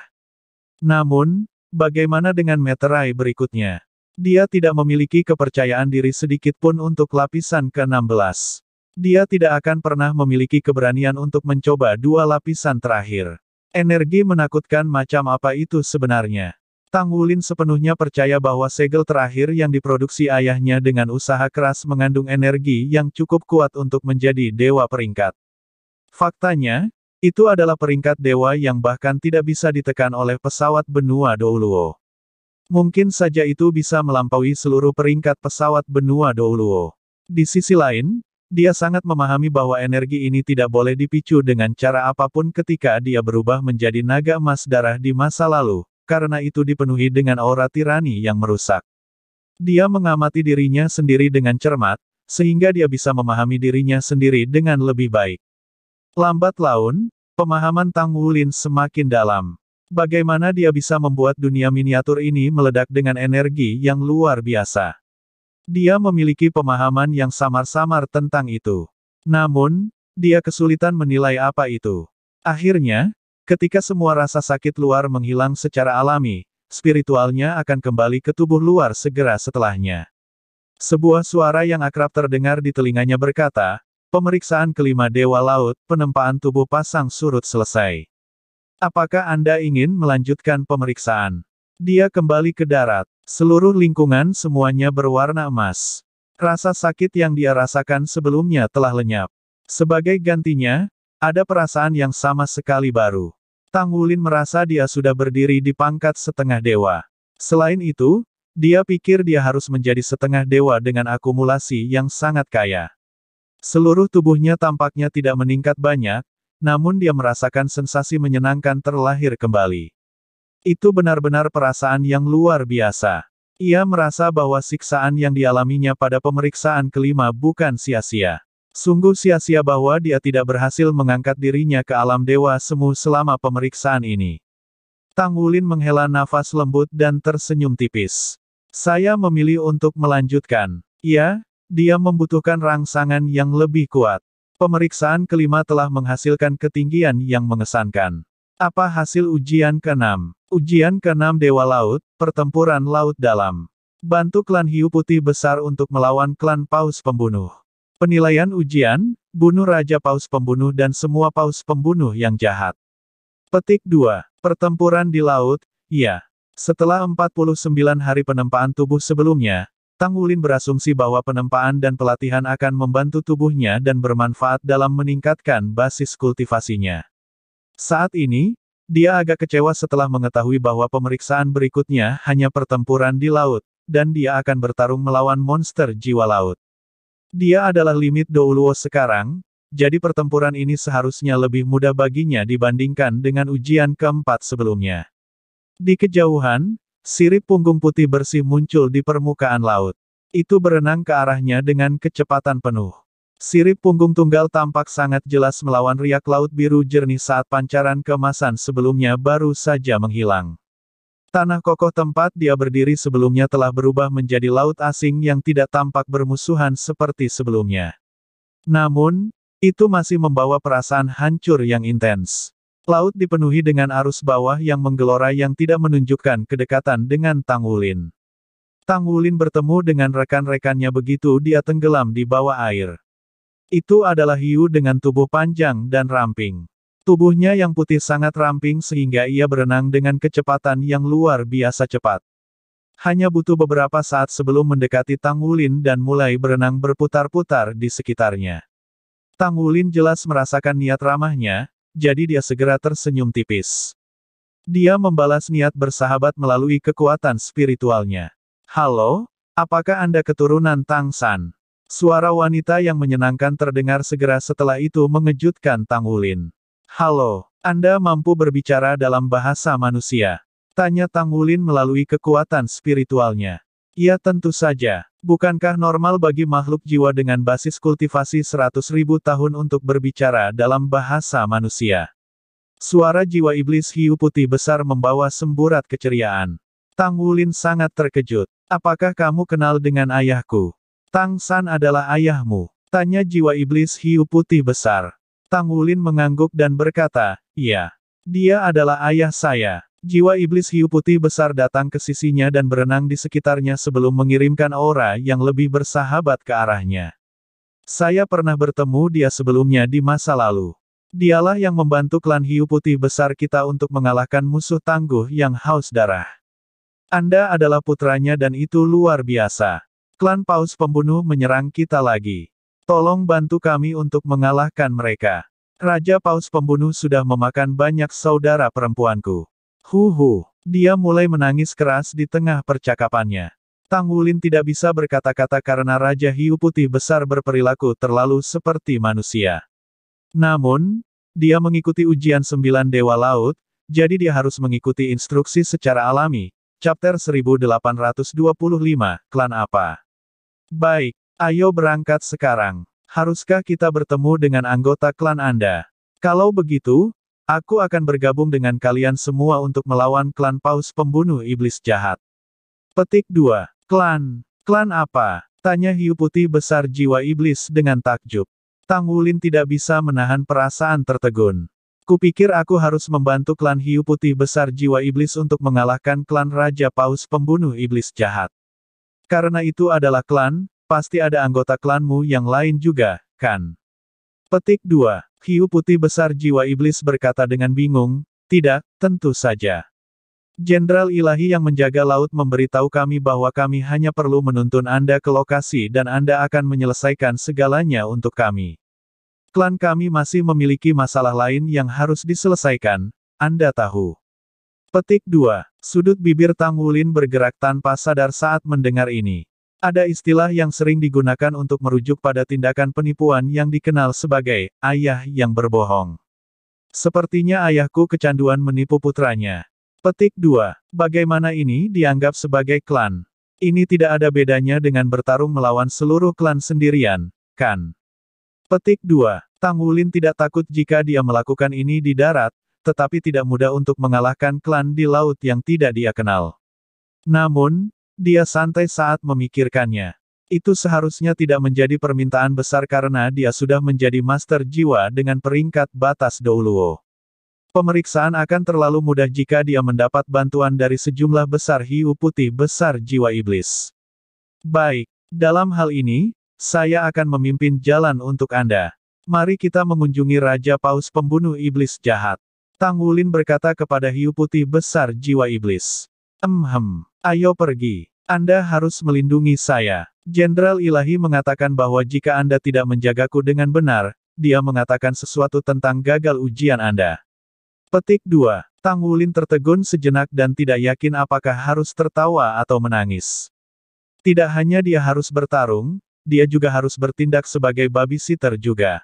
S1: Namun, bagaimana dengan meterai berikutnya? Dia tidak memiliki kepercayaan diri sedikit pun untuk lapisan ke-16. Dia tidak akan pernah memiliki keberanian untuk mencoba dua lapisan terakhir. Energi menakutkan macam apa itu sebenarnya? Tang Wulin sepenuhnya percaya bahwa segel terakhir yang diproduksi ayahnya dengan usaha keras mengandung energi yang cukup kuat untuk menjadi dewa peringkat. Faktanya, itu adalah peringkat dewa yang bahkan tidak bisa ditekan oleh pesawat benua Douluo. Mungkin saja itu bisa melampaui seluruh peringkat pesawat benua Douluo. Di sisi lain, dia sangat memahami bahwa energi ini tidak boleh dipicu dengan cara apapun ketika dia berubah menjadi naga emas darah di masa lalu, karena itu dipenuhi dengan aura tirani yang merusak. Dia mengamati dirinya sendiri dengan cermat, sehingga dia bisa memahami dirinya sendiri dengan lebih baik. Lambat laun, pemahaman Tang Wulin semakin dalam. Bagaimana dia bisa membuat dunia miniatur ini meledak dengan energi yang luar biasa? Dia memiliki pemahaman yang samar-samar tentang itu. Namun, dia kesulitan menilai apa itu. Akhirnya, ketika semua rasa sakit luar menghilang secara alami, spiritualnya akan kembali ke tubuh luar segera setelahnya. Sebuah suara yang akrab terdengar di telinganya berkata, pemeriksaan kelima Dewa Laut, penempaan tubuh pasang surut selesai. Apakah Anda ingin melanjutkan pemeriksaan? Dia kembali ke darat. Seluruh lingkungan semuanya berwarna emas. Rasa sakit yang dia rasakan sebelumnya telah lenyap. Sebagai gantinya, ada perasaan yang sama sekali baru. Tang Wulin merasa dia sudah berdiri di pangkat setengah dewa. Selain itu, dia pikir dia harus menjadi setengah dewa dengan akumulasi yang sangat kaya. Seluruh tubuhnya tampaknya tidak meningkat banyak, namun dia merasakan sensasi menyenangkan terlahir kembali. Itu benar-benar perasaan yang luar biasa. Ia merasa bahwa siksaan yang dialaminya pada pemeriksaan kelima bukan sia-sia. Sungguh sia-sia bahwa dia tidak berhasil mengangkat dirinya ke alam dewa semu selama pemeriksaan ini. Tang Wulin menghela nafas lembut dan tersenyum tipis. Saya memilih untuk melanjutkan. Ya, dia membutuhkan rangsangan yang lebih kuat. Pemeriksaan kelima telah menghasilkan ketinggian yang mengesankan. Apa hasil ujian keenam? Ujian keenam Dewa Laut, Pertempuran Laut Dalam. Bantu klan hiu putih besar untuk melawan klan paus pembunuh. Penilaian ujian, bunuh Raja Paus Pembunuh dan semua paus pembunuh yang jahat. Petik 2. Pertempuran di laut, ya. Setelah 49 hari penempaan tubuh sebelumnya, Tang Wulin berasumsi bahwa penempaan dan pelatihan akan membantu tubuhnya dan bermanfaat dalam meningkatkan basis kultivasinya. Saat ini, dia agak kecewa setelah mengetahui bahwa pemeriksaan berikutnya hanya pertempuran di laut, dan dia akan bertarung melawan monster jiwa laut. Dia adalah limit Douluo sekarang, jadi pertempuran ini seharusnya lebih mudah baginya dibandingkan dengan ujian keempat sebelumnya. Di kejauhan, Sirip punggung putih bersih muncul di permukaan laut. Itu berenang ke arahnya dengan kecepatan penuh. Sirip punggung tunggal tampak sangat jelas melawan riak laut biru jernih saat pancaran kemasan sebelumnya baru saja menghilang. Tanah kokoh tempat dia berdiri sebelumnya telah berubah menjadi laut asing yang tidak tampak bermusuhan seperti sebelumnya. Namun, itu masih membawa perasaan hancur yang intens. Laut dipenuhi dengan arus bawah yang menggelora yang tidak menunjukkan kedekatan dengan Tang Wulin. Tang Wulin bertemu dengan rekan-rekannya begitu dia tenggelam di bawah air. Itu adalah hiu dengan tubuh panjang dan ramping. Tubuhnya yang putih sangat ramping sehingga ia berenang dengan kecepatan yang luar biasa cepat. Hanya butuh beberapa saat sebelum mendekati Tang Wulin dan mulai berenang berputar-putar di sekitarnya. Tang Wulin jelas merasakan niat ramahnya, jadi dia segera tersenyum tipis. Dia membalas niat bersahabat melalui kekuatan spiritualnya. Halo, apakah Anda keturunan Tang San? Suara wanita yang menyenangkan terdengar segera setelah itu mengejutkan Tang Wulin. Halo, Anda mampu berbicara dalam bahasa manusia. Tanya Tang Wulin melalui kekuatan spiritualnya. Ya tentu saja. Bukankah normal bagi makhluk jiwa dengan basis kultivasi 100.000 tahun untuk berbicara dalam bahasa manusia? Suara jiwa iblis hiu putih besar membawa semburat keceriaan. Tang Wulin sangat terkejut. Apakah kamu kenal dengan ayahku? Tang San adalah ayahmu. Tanya jiwa iblis hiu putih besar. Tang Wulin mengangguk dan berkata, Iya. Dia adalah ayah saya. Jiwa iblis hiu putih besar datang ke sisinya dan berenang di sekitarnya sebelum mengirimkan aura yang lebih bersahabat ke arahnya. Saya pernah bertemu dia sebelumnya di masa lalu. Dialah yang membantu klan hiu putih besar kita untuk mengalahkan musuh tangguh yang haus darah. Anda adalah putranya dan itu luar biasa. Klan Paus pembunuh menyerang kita lagi. Tolong bantu kami untuk mengalahkan mereka. Raja Paus pembunuh sudah memakan banyak saudara perempuanku. Huhu, dia mulai menangis keras di tengah percakapannya. Tang Wulin tidak bisa berkata-kata karena Raja Hiu Putih Besar berperilaku terlalu seperti manusia. Namun, dia mengikuti ujian sembilan Dewa Laut, jadi dia harus mengikuti instruksi secara alami. Chapter 1825, Klan Apa? Baik, ayo berangkat sekarang. Haruskah kita bertemu dengan anggota klan Anda? Kalau begitu, Aku akan bergabung dengan kalian semua untuk melawan klan paus pembunuh iblis jahat. Petik 2. Klan. Klan apa? Tanya hiu putih besar jiwa iblis dengan takjub. Tang Wulin tidak bisa menahan perasaan tertegun. Kupikir aku harus membantu klan hiu putih besar jiwa iblis untuk mengalahkan klan Raja Paus pembunuh iblis jahat. Karena itu adalah klan, pasti ada anggota klanmu yang lain juga, kan? Petik 2. Hiu putih besar jiwa iblis berkata dengan bingung, tidak, tentu saja. Jenderal ilahi yang menjaga laut memberitahu kami bahwa kami hanya perlu menuntun Anda ke lokasi dan Anda akan menyelesaikan segalanya untuk kami. Klan kami masih memiliki masalah lain yang harus diselesaikan, Anda tahu. Petik 2. Sudut bibir Tang Wulin bergerak tanpa sadar saat mendengar ini. Ada istilah yang sering digunakan untuk merujuk pada tindakan penipuan yang dikenal sebagai ayah yang berbohong. Sepertinya ayahku kecanduan menipu putranya. Petik 2. Bagaimana ini dianggap sebagai klan? Ini tidak ada bedanya dengan bertarung melawan seluruh klan sendirian, kan? Petik 2. Tang Wulin tidak takut jika dia melakukan ini di darat, tetapi tidak mudah untuk mengalahkan klan di laut yang tidak dia kenal. Namun, dia santai saat memikirkannya. Itu seharusnya tidak menjadi permintaan besar karena dia sudah menjadi master jiwa dengan peringkat batas Douluo. Pemeriksaan akan terlalu mudah jika dia mendapat bantuan dari sejumlah besar hiu putih besar jiwa iblis. Baik, dalam hal ini, saya akan memimpin jalan untuk Anda. Mari kita mengunjungi Raja Paus Pembunuh Iblis Jahat. Tang Wulin berkata kepada hiu putih besar jiwa iblis. Emhem, ayo pergi. Anda harus melindungi saya. Jenderal Ilahi mengatakan bahwa jika Anda tidak menjagaku dengan benar, dia mengatakan sesuatu tentang gagal ujian Anda. Petik 2. Tang Wulin tertegun sejenak dan tidak yakin apakah harus tertawa atau menangis. Tidak hanya dia harus bertarung, dia juga harus bertindak sebagai babysitter juga.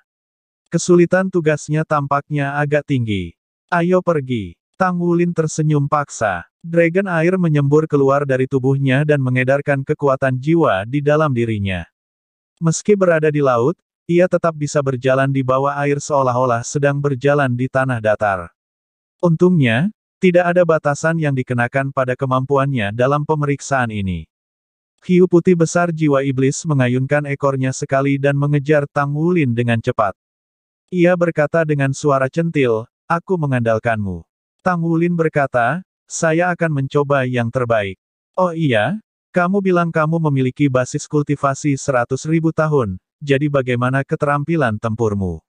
S1: Kesulitan tugasnya tampaknya agak tinggi. Ayo pergi. Tang Wulin tersenyum paksa. Dragon air menyembur keluar dari tubuhnya dan mengedarkan kekuatan jiwa di dalam dirinya. Meski berada di laut, ia tetap bisa berjalan di bawah air seolah-olah sedang berjalan di tanah datar. Untungnya, tidak ada batasan yang dikenakan pada kemampuannya dalam pemeriksaan ini. Hiu putih besar jiwa iblis mengayunkan ekornya sekali dan mengejar Tang Wulin dengan cepat. Ia berkata dengan suara centil, Aku mengandalkanmu. Tang Wulin berkata, saya akan mencoba yang terbaik. Oh iya? Kamu bilang kamu memiliki basis kultivasi 100 tahun, jadi bagaimana keterampilan tempurmu?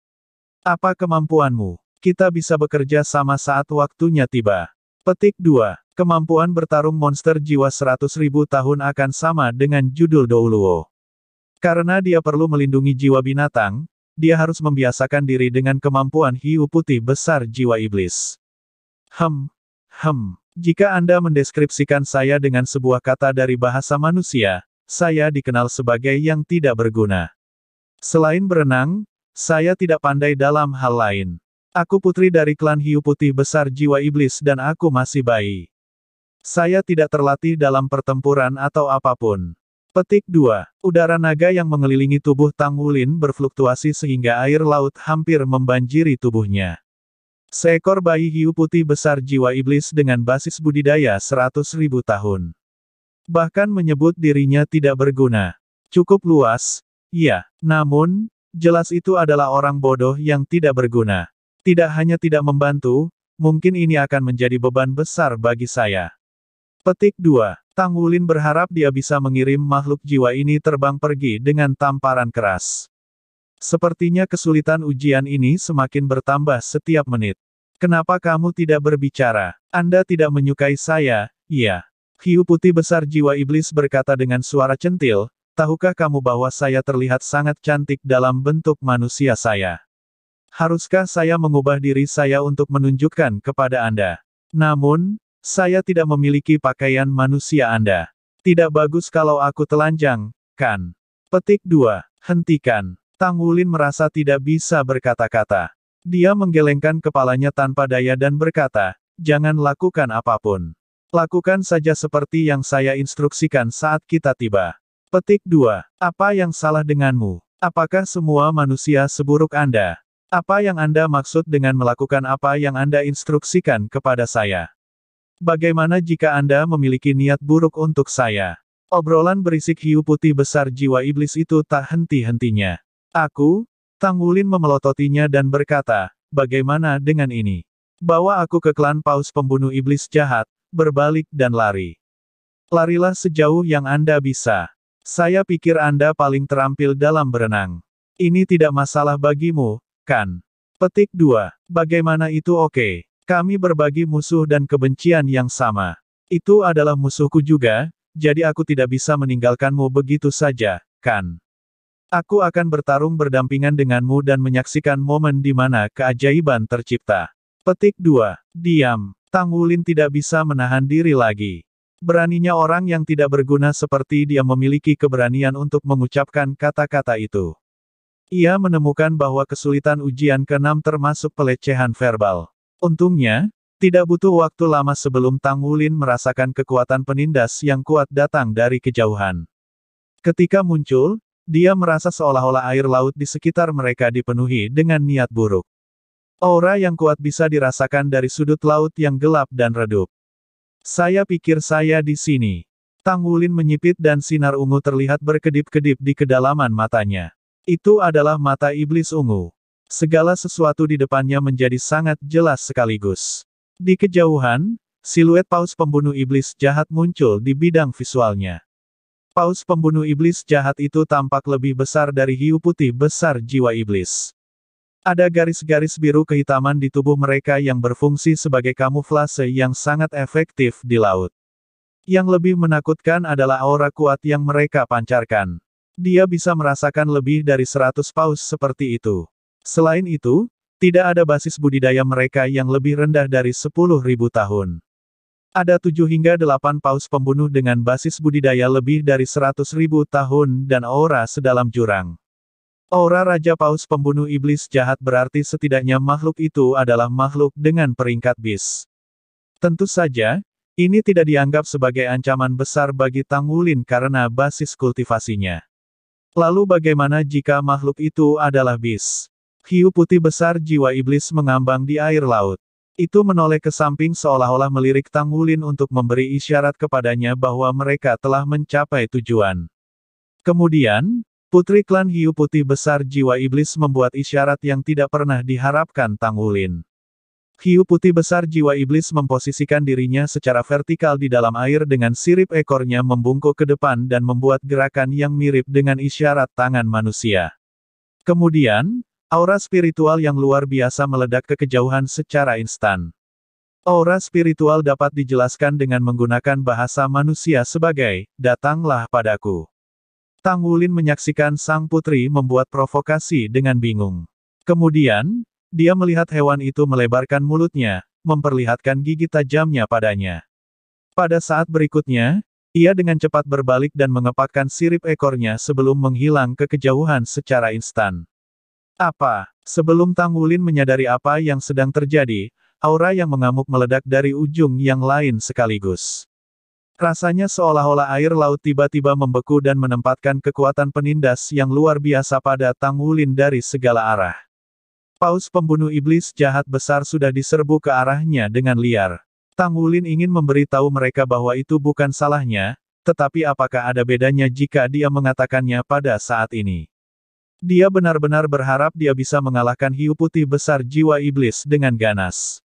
S1: Apa kemampuanmu? Kita bisa bekerja sama saat waktunya tiba. Petik 2. Kemampuan bertarung monster jiwa 100 tahun akan sama dengan judul Douluo. Karena dia perlu melindungi jiwa binatang, dia harus membiasakan diri dengan kemampuan hiu putih besar jiwa iblis. Hem, hem. Jika Anda mendeskripsikan saya dengan sebuah kata dari bahasa manusia, saya dikenal sebagai yang tidak berguna. Selain berenang, saya tidak pandai dalam hal lain. Aku putri dari klan hiu putih besar jiwa iblis dan aku masih bayi. Saya tidak terlatih dalam pertempuran atau apapun. Petik 2. Udara naga yang mengelilingi tubuh Tang Wulin berfluktuasi sehingga air laut hampir membanjiri tubuhnya. Seekor bayi hiu putih besar jiwa iblis dengan basis budidaya ribu tahun. Bahkan menyebut dirinya tidak berguna. Cukup luas, ya. Namun, jelas itu adalah orang bodoh yang tidak berguna. Tidak hanya tidak membantu, mungkin ini akan menjadi beban besar bagi saya. Petik 2. Tang Wulin berharap dia bisa mengirim makhluk jiwa ini terbang pergi dengan tamparan keras. Sepertinya kesulitan ujian ini semakin bertambah setiap menit. Kenapa kamu tidak berbicara? Anda tidak menyukai saya, iya. Hiu putih besar jiwa iblis berkata dengan suara centil, tahukah kamu bahwa saya terlihat sangat cantik dalam bentuk manusia saya? Haruskah saya mengubah diri saya untuk menunjukkan kepada Anda? Namun, saya tidak memiliki pakaian manusia Anda. Tidak bagus kalau aku telanjang, kan? Petik 2. Hentikan. Tang Wulin merasa tidak bisa berkata-kata. Dia menggelengkan kepalanya tanpa daya dan berkata, jangan lakukan apapun. Lakukan saja seperti yang saya instruksikan saat kita tiba. Petik 2. Apa yang salah denganmu? Apakah semua manusia seburuk Anda? Apa yang Anda maksud dengan melakukan apa yang Anda instruksikan kepada saya? Bagaimana jika Anda memiliki niat buruk untuk saya? Obrolan berisik hiu putih besar jiwa iblis itu tak henti-hentinya. Aku, Tang Wulin memelototinya dan berkata, bagaimana dengan ini? Bawa aku ke klan paus pembunuh iblis jahat, berbalik dan lari. Larilah sejauh yang Anda bisa. Saya pikir Anda paling terampil dalam berenang. Ini tidak masalah bagimu, kan? Petik 2. Bagaimana itu oke? Okay? Kami berbagi musuh dan kebencian yang sama. Itu adalah musuhku juga, jadi aku tidak bisa meninggalkanmu begitu saja, kan? Aku akan bertarung berdampingan denganmu dan menyaksikan momen di mana keajaiban tercipta. Petik 2. Diam. Tang Wulin tidak bisa menahan diri lagi. Beraninya orang yang tidak berguna seperti dia memiliki keberanian untuk mengucapkan kata-kata itu. Ia menemukan bahwa kesulitan ujian keenam termasuk pelecehan verbal. Untungnya, tidak butuh waktu lama sebelum Tang Wulin merasakan kekuatan penindas yang kuat datang dari kejauhan. Ketika muncul, dia merasa seolah-olah air laut di sekitar mereka dipenuhi dengan niat buruk. Aura yang kuat bisa dirasakan dari sudut laut yang gelap dan redup. Saya pikir saya di sini. Tang Wulin menyipit dan sinar ungu terlihat berkedip-kedip di kedalaman matanya. Itu adalah mata iblis ungu. Segala sesuatu di depannya menjadi sangat jelas sekaligus. Di kejauhan, siluet paus pembunuh iblis jahat muncul di bidang visualnya. Paus pembunuh iblis jahat itu tampak lebih besar dari hiu putih besar jiwa iblis. Ada garis-garis biru kehitaman di tubuh mereka yang berfungsi sebagai kamuflase yang sangat efektif di laut. Yang lebih menakutkan adalah aura kuat yang mereka pancarkan. Dia bisa merasakan lebih dari 100 paus seperti itu. Selain itu, tidak ada basis budidaya mereka yang lebih rendah dari 10.000 tahun. Ada tujuh hingga delapan paus pembunuh dengan basis budidaya lebih dari seratus ribu tahun dan aura sedalam jurang. Aura Raja Paus pembunuh iblis jahat berarti setidaknya makhluk itu adalah makhluk dengan peringkat bis. Tentu saja, ini tidak dianggap sebagai ancaman besar bagi Tang karena basis kultivasinya. Lalu bagaimana jika makhluk itu adalah bis? Hiu putih besar jiwa iblis mengambang di air laut. Itu menoleh ke samping seolah-olah melirik Tang Wulin untuk memberi isyarat kepadanya bahwa mereka telah mencapai tujuan. Kemudian, Putri klan hiu putih besar jiwa iblis membuat isyarat yang tidak pernah diharapkan Tang Wulin. Hiu putih besar jiwa iblis memposisikan dirinya secara vertikal di dalam air dengan sirip ekornya membungkuk ke depan dan membuat gerakan yang mirip dengan isyarat tangan manusia. Kemudian, Aura spiritual yang luar biasa meledak ke kejauhan secara instan. Aura spiritual dapat dijelaskan dengan menggunakan bahasa manusia sebagai, datanglah padaku. Tang Wulin menyaksikan sang putri membuat provokasi dengan bingung. Kemudian, dia melihat hewan itu melebarkan mulutnya, memperlihatkan gigi tajamnya padanya. Pada saat berikutnya, ia dengan cepat berbalik dan mengepakkan sirip ekornya sebelum menghilang ke kejauhan secara instan. Apa? Sebelum Tang Wulin menyadari apa yang sedang terjadi, aura yang mengamuk meledak dari ujung yang lain sekaligus. Rasanya seolah-olah air laut tiba-tiba membeku dan menempatkan kekuatan penindas yang luar biasa pada Tang Wulin dari segala arah. Paus pembunuh iblis jahat besar sudah diserbu ke arahnya dengan liar. Tang Wulin ingin memberi tahu mereka bahwa itu bukan salahnya, tetapi apakah ada bedanya jika dia mengatakannya pada saat ini? Dia benar-benar berharap dia bisa mengalahkan hiu putih besar jiwa iblis dengan ganas.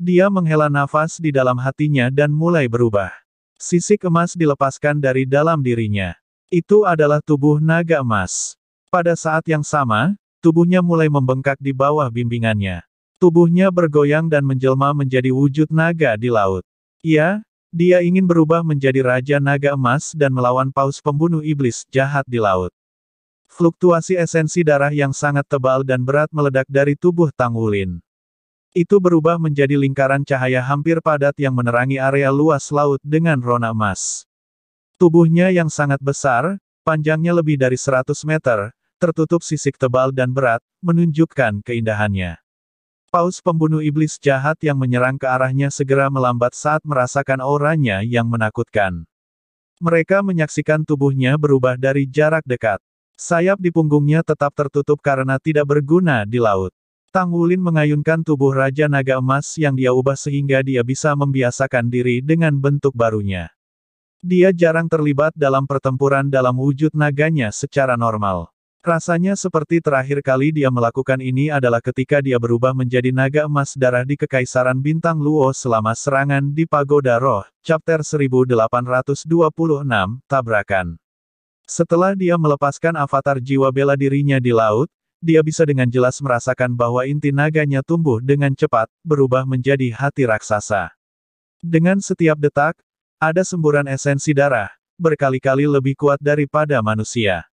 S1: Dia menghela nafas di dalam hatinya dan mulai berubah. Sisik emas dilepaskan dari dalam dirinya. Itu adalah tubuh naga emas. Pada saat yang sama, tubuhnya mulai membengkak di bawah bimbingannya. Tubuhnya bergoyang dan menjelma menjadi wujud naga di laut. Ia, ya, dia ingin berubah menjadi Raja Naga Emas dan melawan paus pembunuh iblis jahat di laut. Fluktuasi esensi darah yang sangat tebal dan berat meledak dari tubuh Tang Wulin. Itu berubah menjadi lingkaran cahaya hampir padat yang menerangi area luas laut dengan rona emas. Tubuhnya yang sangat besar, panjangnya lebih dari 100 meter, tertutup sisik tebal dan berat, menunjukkan keindahannya. Paus pembunuh iblis jahat yang menyerang ke arahnya segera melambat saat merasakan auranya yang menakutkan. Mereka menyaksikan tubuhnya berubah dari jarak dekat. Sayap di punggungnya tetap tertutup karena tidak berguna di laut. Tang Wulin mengayunkan tubuh Raja Naga Emas yang dia ubah sehingga dia bisa membiasakan diri dengan bentuk barunya. Dia jarang terlibat dalam pertempuran dalam wujud naganya secara normal. Rasanya seperti terakhir kali dia melakukan ini adalah ketika dia berubah menjadi naga emas darah di Kekaisaran Bintang Luo selama serangan di Pagoda Roh, Chapter 1826, Tabrakan. Setelah dia melepaskan avatar jiwa bela dirinya di laut, dia bisa dengan jelas merasakan bahwa inti naganya tumbuh dengan cepat, berubah menjadi hati raksasa. Dengan setiap detak, ada semburan esensi darah, berkali-kali lebih kuat daripada manusia.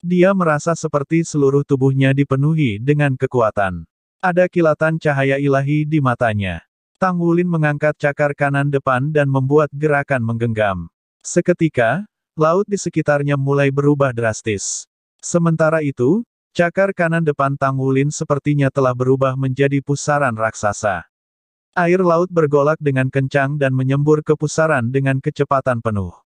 S1: Dia merasa seperti seluruh tubuhnya dipenuhi dengan kekuatan. Ada kilatan cahaya ilahi di matanya. Tang Wulin mengangkat cakar kanan depan dan membuat gerakan menggenggam. Seketika, Laut di sekitarnya mulai berubah drastis. Sementara itu, cakar kanan depan Tang Wulin sepertinya telah berubah menjadi pusaran raksasa. Air laut bergolak dengan kencang dan menyembur ke pusaran dengan kecepatan penuh.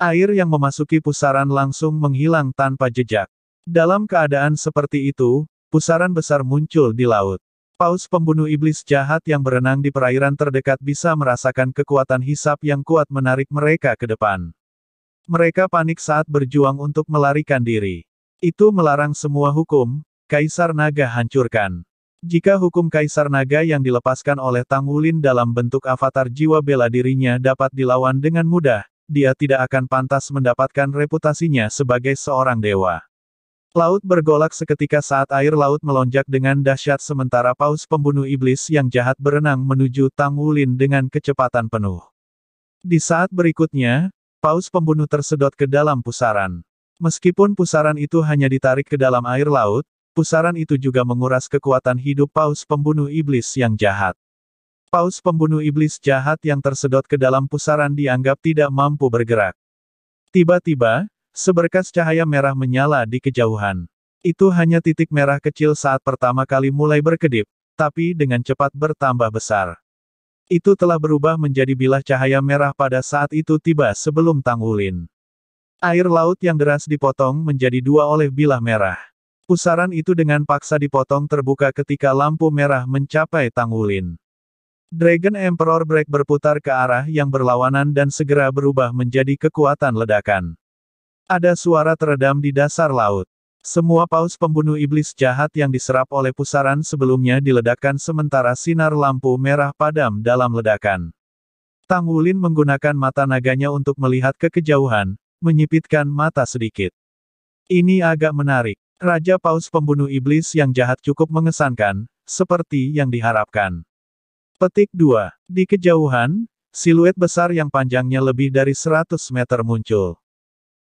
S1: Air yang memasuki pusaran langsung menghilang tanpa jejak. Dalam keadaan seperti itu, pusaran besar muncul di laut. Paus pembunuh iblis jahat yang berenang di perairan terdekat bisa merasakan kekuatan hisap yang kuat menarik mereka ke depan. Mereka panik saat berjuang untuk melarikan diri. Itu melarang semua hukum, Kaisar Naga hancurkan. Jika hukum Kaisar Naga yang dilepaskan oleh Tang Wulin dalam bentuk avatar jiwa bela dirinya dapat dilawan dengan mudah, dia tidak akan pantas mendapatkan reputasinya sebagai seorang dewa. Laut bergolak seketika saat air laut melonjak dengan dahsyat sementara paus pembunuh iblis yang jahat berenang menuju Tang Wulin dengan kecepatan penuh. Di saat berikutnya, Paus pembunuh tersedot ke dalam pusaran. Meskipun pusaran itu hanya ditarik ke dalam air laut, pusaran itu juga menguras kekuatan hidup paus pembunuh iblis yang jahat. Paus pembunuh iblis jahat yang tersedot ke dalam pusaran dianggap tidak mampu bergerak. Tiba-tiba, seberkas cahaya merah menyala di kejauhan. Itu hanya titik merah kecil saat pertama kali mulai berkedip, tapi dengan cepat bertambah besar. Itu telah berubah menjadi bilah cahaya merah pada saat itu tiba sebelum Tang Wulin. Air laut yang deras dipotong menjadi dua oleh bilah merah. Pusaran itu dengan paksa dipotong terbuka ketika lampu merah mencapai Tang Wulin. Dragon Emperor Break berputar ke arah yang berlawanan dan segera berubah menjadi kekuatan ledakan. Ada suara teredam di dasar laut. Semua paus pembunuh iblis jahat yang diserap oleh pusaran sebelumnya diledakkan sementara sinar lampu merah padam dalam ledakan. Tang Wulin menggunakan mata naganya untuk melihat ke kejauhan, menyipitkan mata sedikit. Ini agak menarik. Raja paus pembunuh iblis yang jahat cukup mengesankan, seperti yang diharapkan. Petik 2. Di kejauhan, siluet besar yang panjangnya lebih dari 100 meter muncul.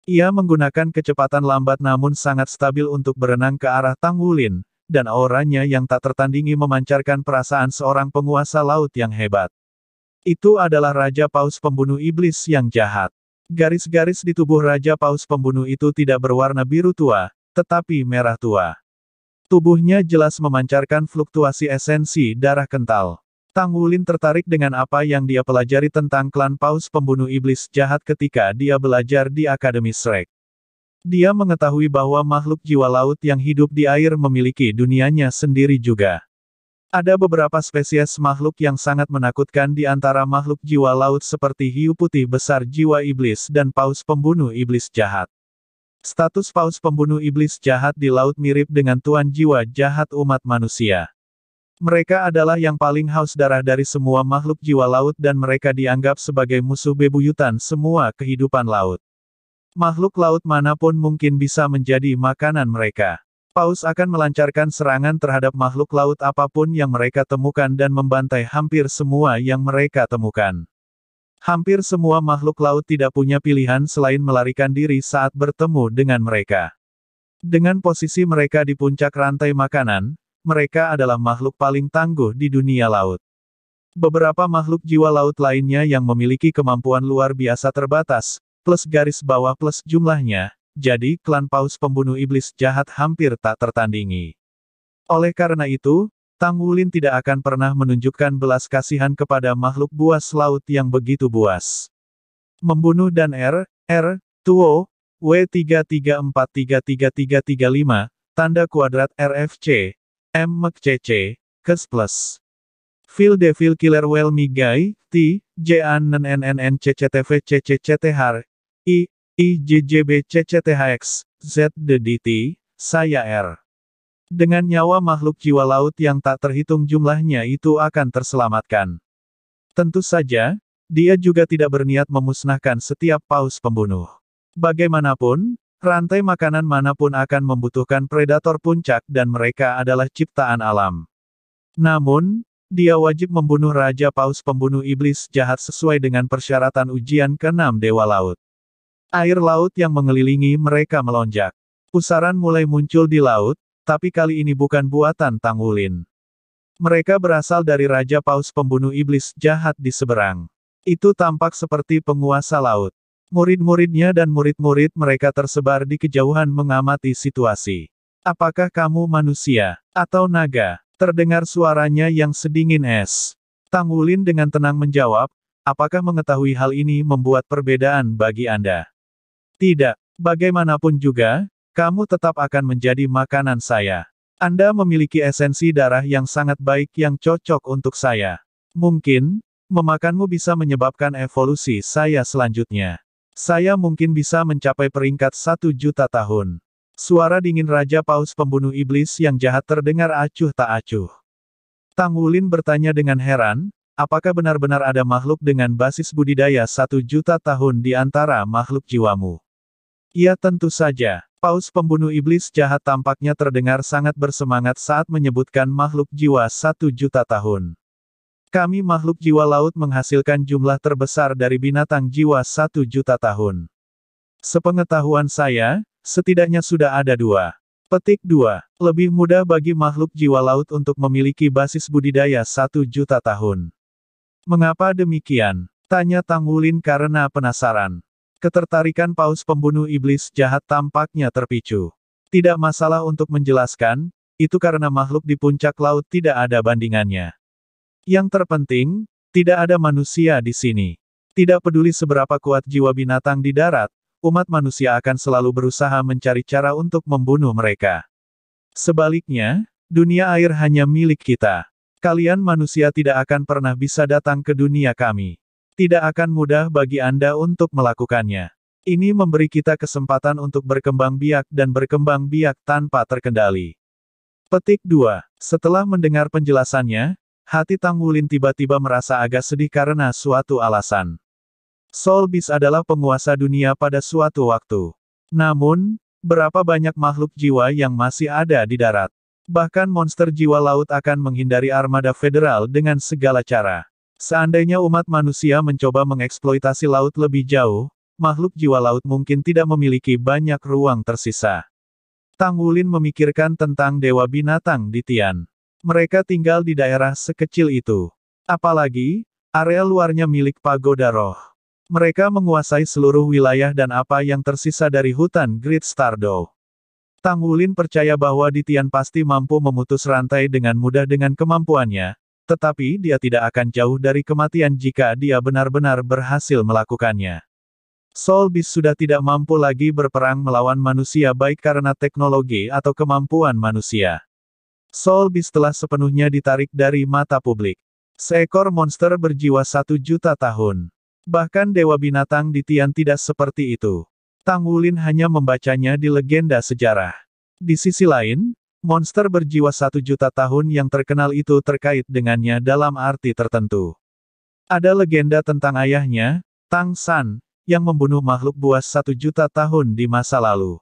S1: Ia menggunakan kecepatan lambat namun sangat stabil untuk berenang ke arah Tang Wulin, dan auranya yang tak tertandingi memancarkan perasaan seorang penguasa laut yang hebat. Itu adalah Raja Paus Pembunuh Iblis yang jahat. Garis-garis di tubuh Raja Paus Pembunuh itu tidak berwarna biru tua, tetapi merah tua. Tubuhnya jelas memancarkan fluktuasi esensi darah kental. Tang Wulin tertarik dengan apa yang dia pelajari tentang klan paus pembunuh iblis jahat ketika dia belajar di Akademi Shrek. Dia mengetahui bahwa makhluk jiwa laut yang hidup di air memiliki dunianya sendiri juga. Ada beberapa spesies makhluk yang sangat menakutkan di antara makhluk jiwa laut seperti hiu putih besar jiwa iblis dan paus pembunuh iblis jahat. Status paus pembunuh iblis jahat di laut mirip dengan tuan jiwa jahat umat manusia. Mereka adalah yang paling haus darah dari semua makhluk jiwa laut dan mereka dianggap sebagai musuh bebuyutan semua kehidupan laut. Makhluk laut manapun mungkin bisa menjadi makanan mereka. Paus akan melancarkan serangan terhadap makhluk laut apapun yang mereka temukan dan membantai hampir semua yang mereka temukan. Hampir semua makhluk laut tidak punya pilihan selain melarikan diri saat bertemu dengan mereka. Dengan posisi mereka di puncak rantai makanan, mereka adalah makhluk paling tangguh di dunia laut. Beberapa makhluk jiwa laut lainnya yang memiliki kemampuan luar biasa terbatas, plus garis bawah plus jumlahnya, jadi klan paus pembunuh iblis jahat hampir tak tertandingi. Oleh karena itu, Tang Wulin tidak akan pernah menunjukkan belas kasihan kepada makhluk buas laut yang begitu buas. Membunuh dan R, er, R, er, Tuo, w lima tanda kuadrat RFC, M. McCC, Kes Plus. Phil Devil Killer Well Migai, T, J An N N N N C C T V C C C T H I, I J J B C C T H X, Z D D T, saya R. Dengan nyawa makhluk jiwa laut yang tak terhitung jumlahnya itu akan terselamatkan. Tentu saja, dia juga tidak berniat memusnahkan setiap paus pembunuh. Bagaimanapun, Rantai makanan manapun akan membutuhkan predator puncak dan mereka adalah ciptaan alam. Namun, dia wajib membunuh Raja Paus pembunuh iblis jahat sesuai dengan persyaratan ujian keenam Dewa Laut. Air laut yang mengelilingi mereka melonjak. Pusaran mulai muncul di laut, tapi kali ini bukan buatan Tangulin. Mereka berasal dari Raja Paus pembunuh iblis jahat di seberang. Itu tampak seperti penguasa laut. Murid-muridnya dan murid-murid mereka tersebar di kejauhan mengamati situasi. Apakah kamu manusia atau naga? Terdengar suaranya yang sedingin es. Tang Wulin dengan tenang menjawab, apakah mengetahui hal ini membuat perbedaan bagi Anda? Tidak, bagaimanapun juga, kamu tetap akan menjadi makanan saya. Anda memiliki esensi darah yang sangat baik yang cocok untuk saya. Mungkin, memakanmu bisa menyebabkan evolusi saya selanjutnya. Saya mungkin bisa mencapai peringkat satu juta tahun. Suara dingin Raja Paus pembunuh iblis yang jahat terdengar acuh tak acuh. Tang Wulin bertanya dengan heran, apakah benar-benar ada makhluk dengan basis budidaya satu juta tahun di antara makhluk jiwamu? Ya tentu saja, Paus pembunuh iblis jahat tampaknya terdengar sangat bersemangat saat menyebutkan makhluk jiwa satu juta tahun. Kami makhluk jiwa laut menghasilkan jumlah terbesar dari binatang jiwa satu juta tahun. Sepengetahuan saya, setidaknya sudah ada dua. Petik 2. Lebih mudah bagi makhluk jiwa laut untuk memiliki basis budidaya satu juta tahun. Mengapa demikian? Tanya Tang Wulin karena penasaran. Ketertarikan paus pembunuh iblis jahat tampaknya terpicu. Tidak masalah untuk menjelaskan, itu karena makhluk di puncak laut tidak ada bandingannya. Yang terpenting, tidak ada manusia di sini. Tidak peduli seberapa kuat jiwa binatang di darat, umat manusia akan selalu berusaha mencari cara untuk membunuh mereka. Sebaliknya, dunia air hanya milik kita. Kalian manusia tidak akan pernah bisa datang ke dunia kami. Tidak akan mudah bagi Anda untuk melakukannya. Ini memberi kita kesempatan untuk berkembang biak dan berkembang biak tanpa terkendali. Petik 2. Setelah mendengar penjelasannya, Hati Tang Wulin tiba-tiba merasa agak sedih karena suatu alasan. Soul Beast adalah penguasa dunia pada suatu waktu. Namun, berapa banyak makhluk jiwa yang masih ada di darat? Bahkan monster jiwa laut akan menghindari armada federal dengan segala cara. Seandainya umat manusia mencoba mengeksploitasi laut lebih jauh, makhluk jiwa laut mungkin tidak memiliki banyak ruang tersisa. Tang Wulin memikirkan tentang dewa binatang di Tian. Mereka tinggal di daerah sekecil itu. Apalagi, area luarnya milik pagoda roh. Mereka menguasai seluruh wilayah dan apa yang tersisa dari hutan Great Stardo. Tang Wulin percaya bahwa Ditian pasti mampu memutus rantai dengan mudah dengan kemampuannya, tetapi dia tidak akan jauh dari kematian jika dia benar-benar berhasil melakukannya. Solbis sudah tidak mampu lagi berperang melawan manusia baik karena teknologi atau kemampuan manusia. Soul Beast telah sepenuhnya ditarik dari mata publik. Seekor monster berjiwa satu juta tahun. Bahkan dewa binatang di Tian tidak seperti itu. Tang Wulin hanya membacanya di legenda sejarah. Di sisi lain, monster berjiwa satu juta tahun yang terkenal itu terkait dengannya dalam arti tertentu. Ada legenda tentang ayahnya, Tang San, yang membunuh makhluk buas satu juta tahun di masa lalu.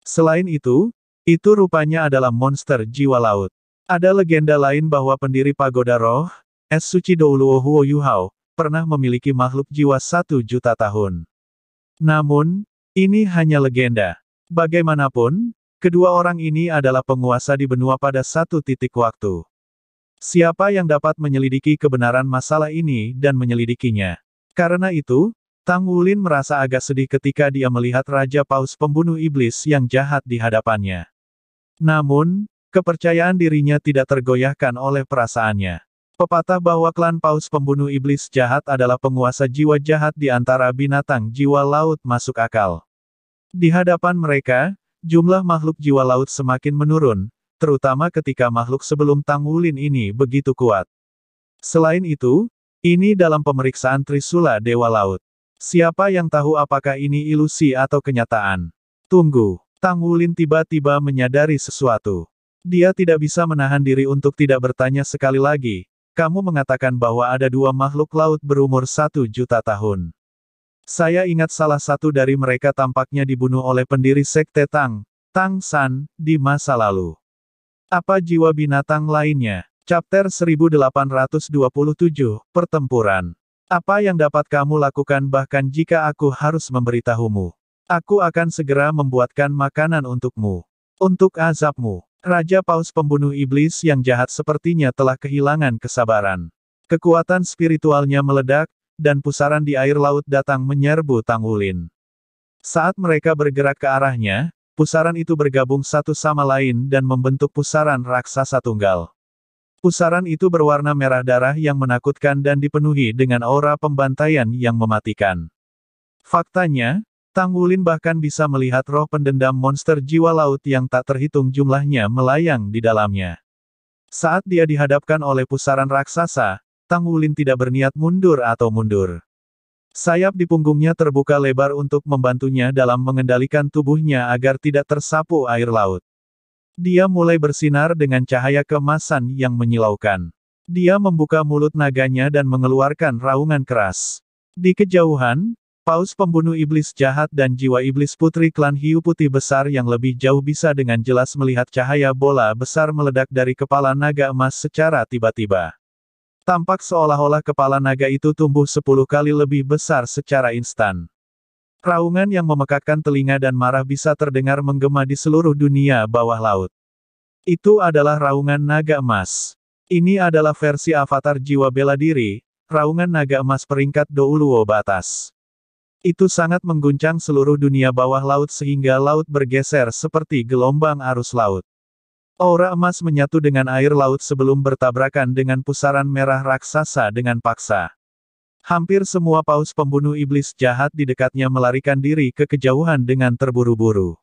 S1: Selain itu, itu rupanya adalah monster jiwa laut. Ada legenda lain bahwa pendiri pagoda roh, Es Suci Douluo Huo Yuhao, pernah memiliki makhluk jiwa satu juta tahun. Namun, ini hanya legenda. Bagaimanapun, kedua orang ini adalah penguasa di benua pada satu titik waktu. Siapa yang dapat menyelidiki kebenaran masalah ini dan menyelidikinya? Karena itu, Tang Wulin merasa agak sedih ketika dia melihat Raja Paus pembunuh iblis yang jahat di hadapannya. Namun, kepercayaan dirinya tidak tergoyahkan oleh perasaannya. Pepatah bahwa klan paus pembunuh iblis jahat adalah penguasa jiwa jahat di antara binatang jiwa laut masuk akal. Di hadapan mereka, jumlah makhluk jiwa laut semakin menurun, terutama ketika makhluk sebelum Tang Wulin ini begitu kuat. Selain itu, ini dalam pemeriksaan Trisula Dewa Laut. Siapa yang tahu apakah ini ilusi atau kenyataan? Tunggu. Tang Wulin tiba-tiba menyadari sesuatu. Dia tidak bisa menahan diri untuk tidak bertanya sekali lagi, kamu mengatakan bahwa ada dua makhluk laut berumur satu juta tahun. Saya ingat salah satu dari mereka tampaknya dibunuh oleh pendiri Sekte Tang, Tang San, di masa lalu. Apa jiwa binatang lainnya? Chapter 1827, Pertempuran. Apa yang dapat kamu lakukan bahkan jika aku harus memberitahumu? Aku akan segera membuatkan makanan untukmu. Untuk azabmu, Raja Paus pembunuh iblis yang jahat sepertinya telah kehilangan kesabaran. Kekuatan spiritualnya meledak, dan pusaran di air laut datang menyerbu Tangulin. Saat mereka bergerak ke arahnya, pusaran itu bergabung satu sama lain dan membentuk pusaran raksasa tunggal. Pusaran itu berwarna merah darah yang menakutkan dan dipenuhi dengan aura pembantaian yang mematikan. Faktanya, Tang Wulin bahkan bisa melihat roh pendendam monster jiwa laut yang tak terhitung jumlahnya melayang di dalamnya. Saat dia dihadapkan oleh pusaran raksasa, Tang Wulin tidak berniat mundur atau mundur. Sayap di punggungnya terbuka lebar untuk membantunya dalam mengendalikan tubuhnya agar tidak tersapu air laut. Dia mulai bersinar dengan cahaya kemasan yang menyilaukan. Dia membuka mulut naganya dan mengeluarkan raungan keras. Di kejauhan, Paus pembunuh iblis jahat dan jiwa iblis putri klan hiu putih besar yang lebih jauh bisa dengan jelas melihat cahaya bola besar meledak dari kepala naga emas secara tiba-tiba. Tampak seolah-olah kepala naga itu tumbuh sepuluh kali lebih besar secara instan. Raungan yang memekakkan telinga dan marah bisa terdengar menggema di seluruh dunia bawah laut. Itu adalah raungan naga emas. Ini adalah versi avatar jiwa bela diri, raungan naga emas peringkat Douluo Batas. Itu sangat mengguncang seluruh dunia bawah laut sehingga laut bergeser seperti gelombang arus laut. Aura emas menyatu dengan air laut sebelum bertabrakan dengan pusaran merah raksasa dengan paksa. Hampir semua paus pembunuh iblis jahat di dekatnya melarikan diri ke kejauhan dengan terburu-buru.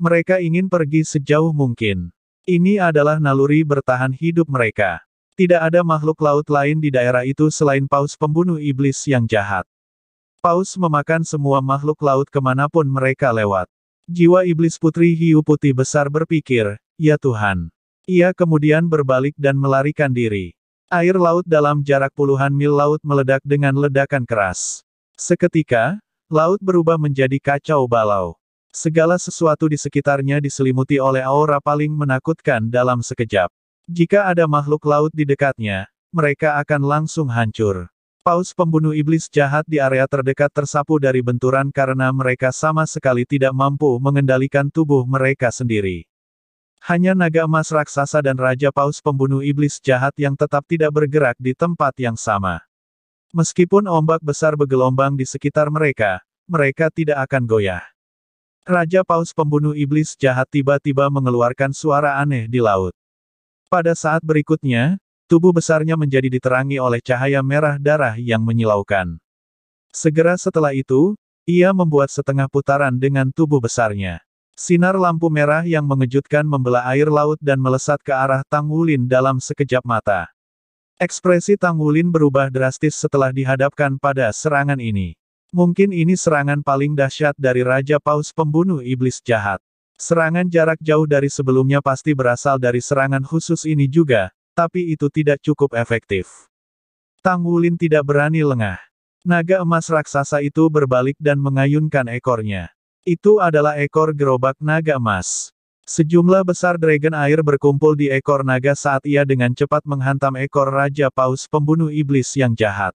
S1: Mereka ingin pergi sejauh mungkin. Ini adalah naluri bertahan hidup mereka. Tidak ada makhluk laut lain di daerah itu selain paus pembunuh iblis yang jahat. Paus memakan semua makhluk laut kemanapun mereka lewat. Jiwa iblis putri hiu putih besar berpikir, Ya Tuhan. Ia kemudian berbalik dan melarikan diri. Air laut dalam jarak puluhan mil laut meledak dengan ledakan keras. Seketika, laut berubah menjadi kacau balau. Segala sesuatu di sekitarnya diselimuti oleh aura paling menakutkan dalam sekejap. Jika ada makhluk laut di dekatnya, mereka akan langsung hancur. Paus pembunuh iblis jahat di area terdekat tersapu dari benturan karena mereka sama sekali tidak mampu mengendalikan tubuh mereka sendiri. Hanya naga emas raksasa dan raja paus pembunuh iblis jahat yang tetap tidak bergerak di tempat yang sama. Meskipun ombak besar bergelombang di sekitar mereka, mereka tidak akan goyah. Raja paus pembunuh iblis jahat tiba-tiba mengeluarkan suara aneh di laut. Pada saat berikutnya, Tubuh besarnya menjadi diterangi oleh cahaya merah darah yang menyilaukan. Segera setelah itu, ia membuat setengah putaran dengan tubuh besarnya. Sinar lampu merah yang mengejutkan membelah air laut dan melesat ke arah Tang Wulin dalam sekejap mata. Ekspresi Tang Wulin berubah drastis setelah dihadapkan pada serangan ini. Mungkin ini serangan paling dahsyat dari Raja Paus pembunuh iblis jahat. Serangan jarak jauh dari sebelumnya pasti berasal dari serangan khusus ini juga, tapi itu tidak cukup efektif. Tang Wulin tidak berani lengah. Naga emas raksasa itu berbalik dan mengayunkan ekornya. Itu adalah ekor gerobak naga emas. Sejumlah besar dragon air berkumpul di ekor naga saat ia dengan cepat menghantam ekor Raja Paus pembunuh iblis yang jahat.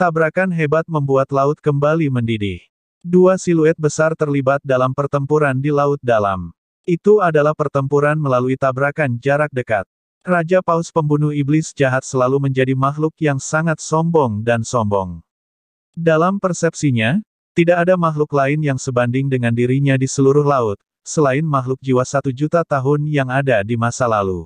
S1: Tabrakan hebat membuat laut kembali mendidih. Dua siluet besar terlibat dalam pertempuran di laut dalam. Itu adalah pertempuran melalui tabrakan jarak dekat. Raja Paus pembunuh iblis jahat selalu menjadi makhluk yang sangat sombong dan sombong. Dalam persepsinya, tidak ada makhluk lain yang sebanding dengan dirinya di seluruh laut, selain makhluk jiwa satu juta tahun yang ada di masa lalu.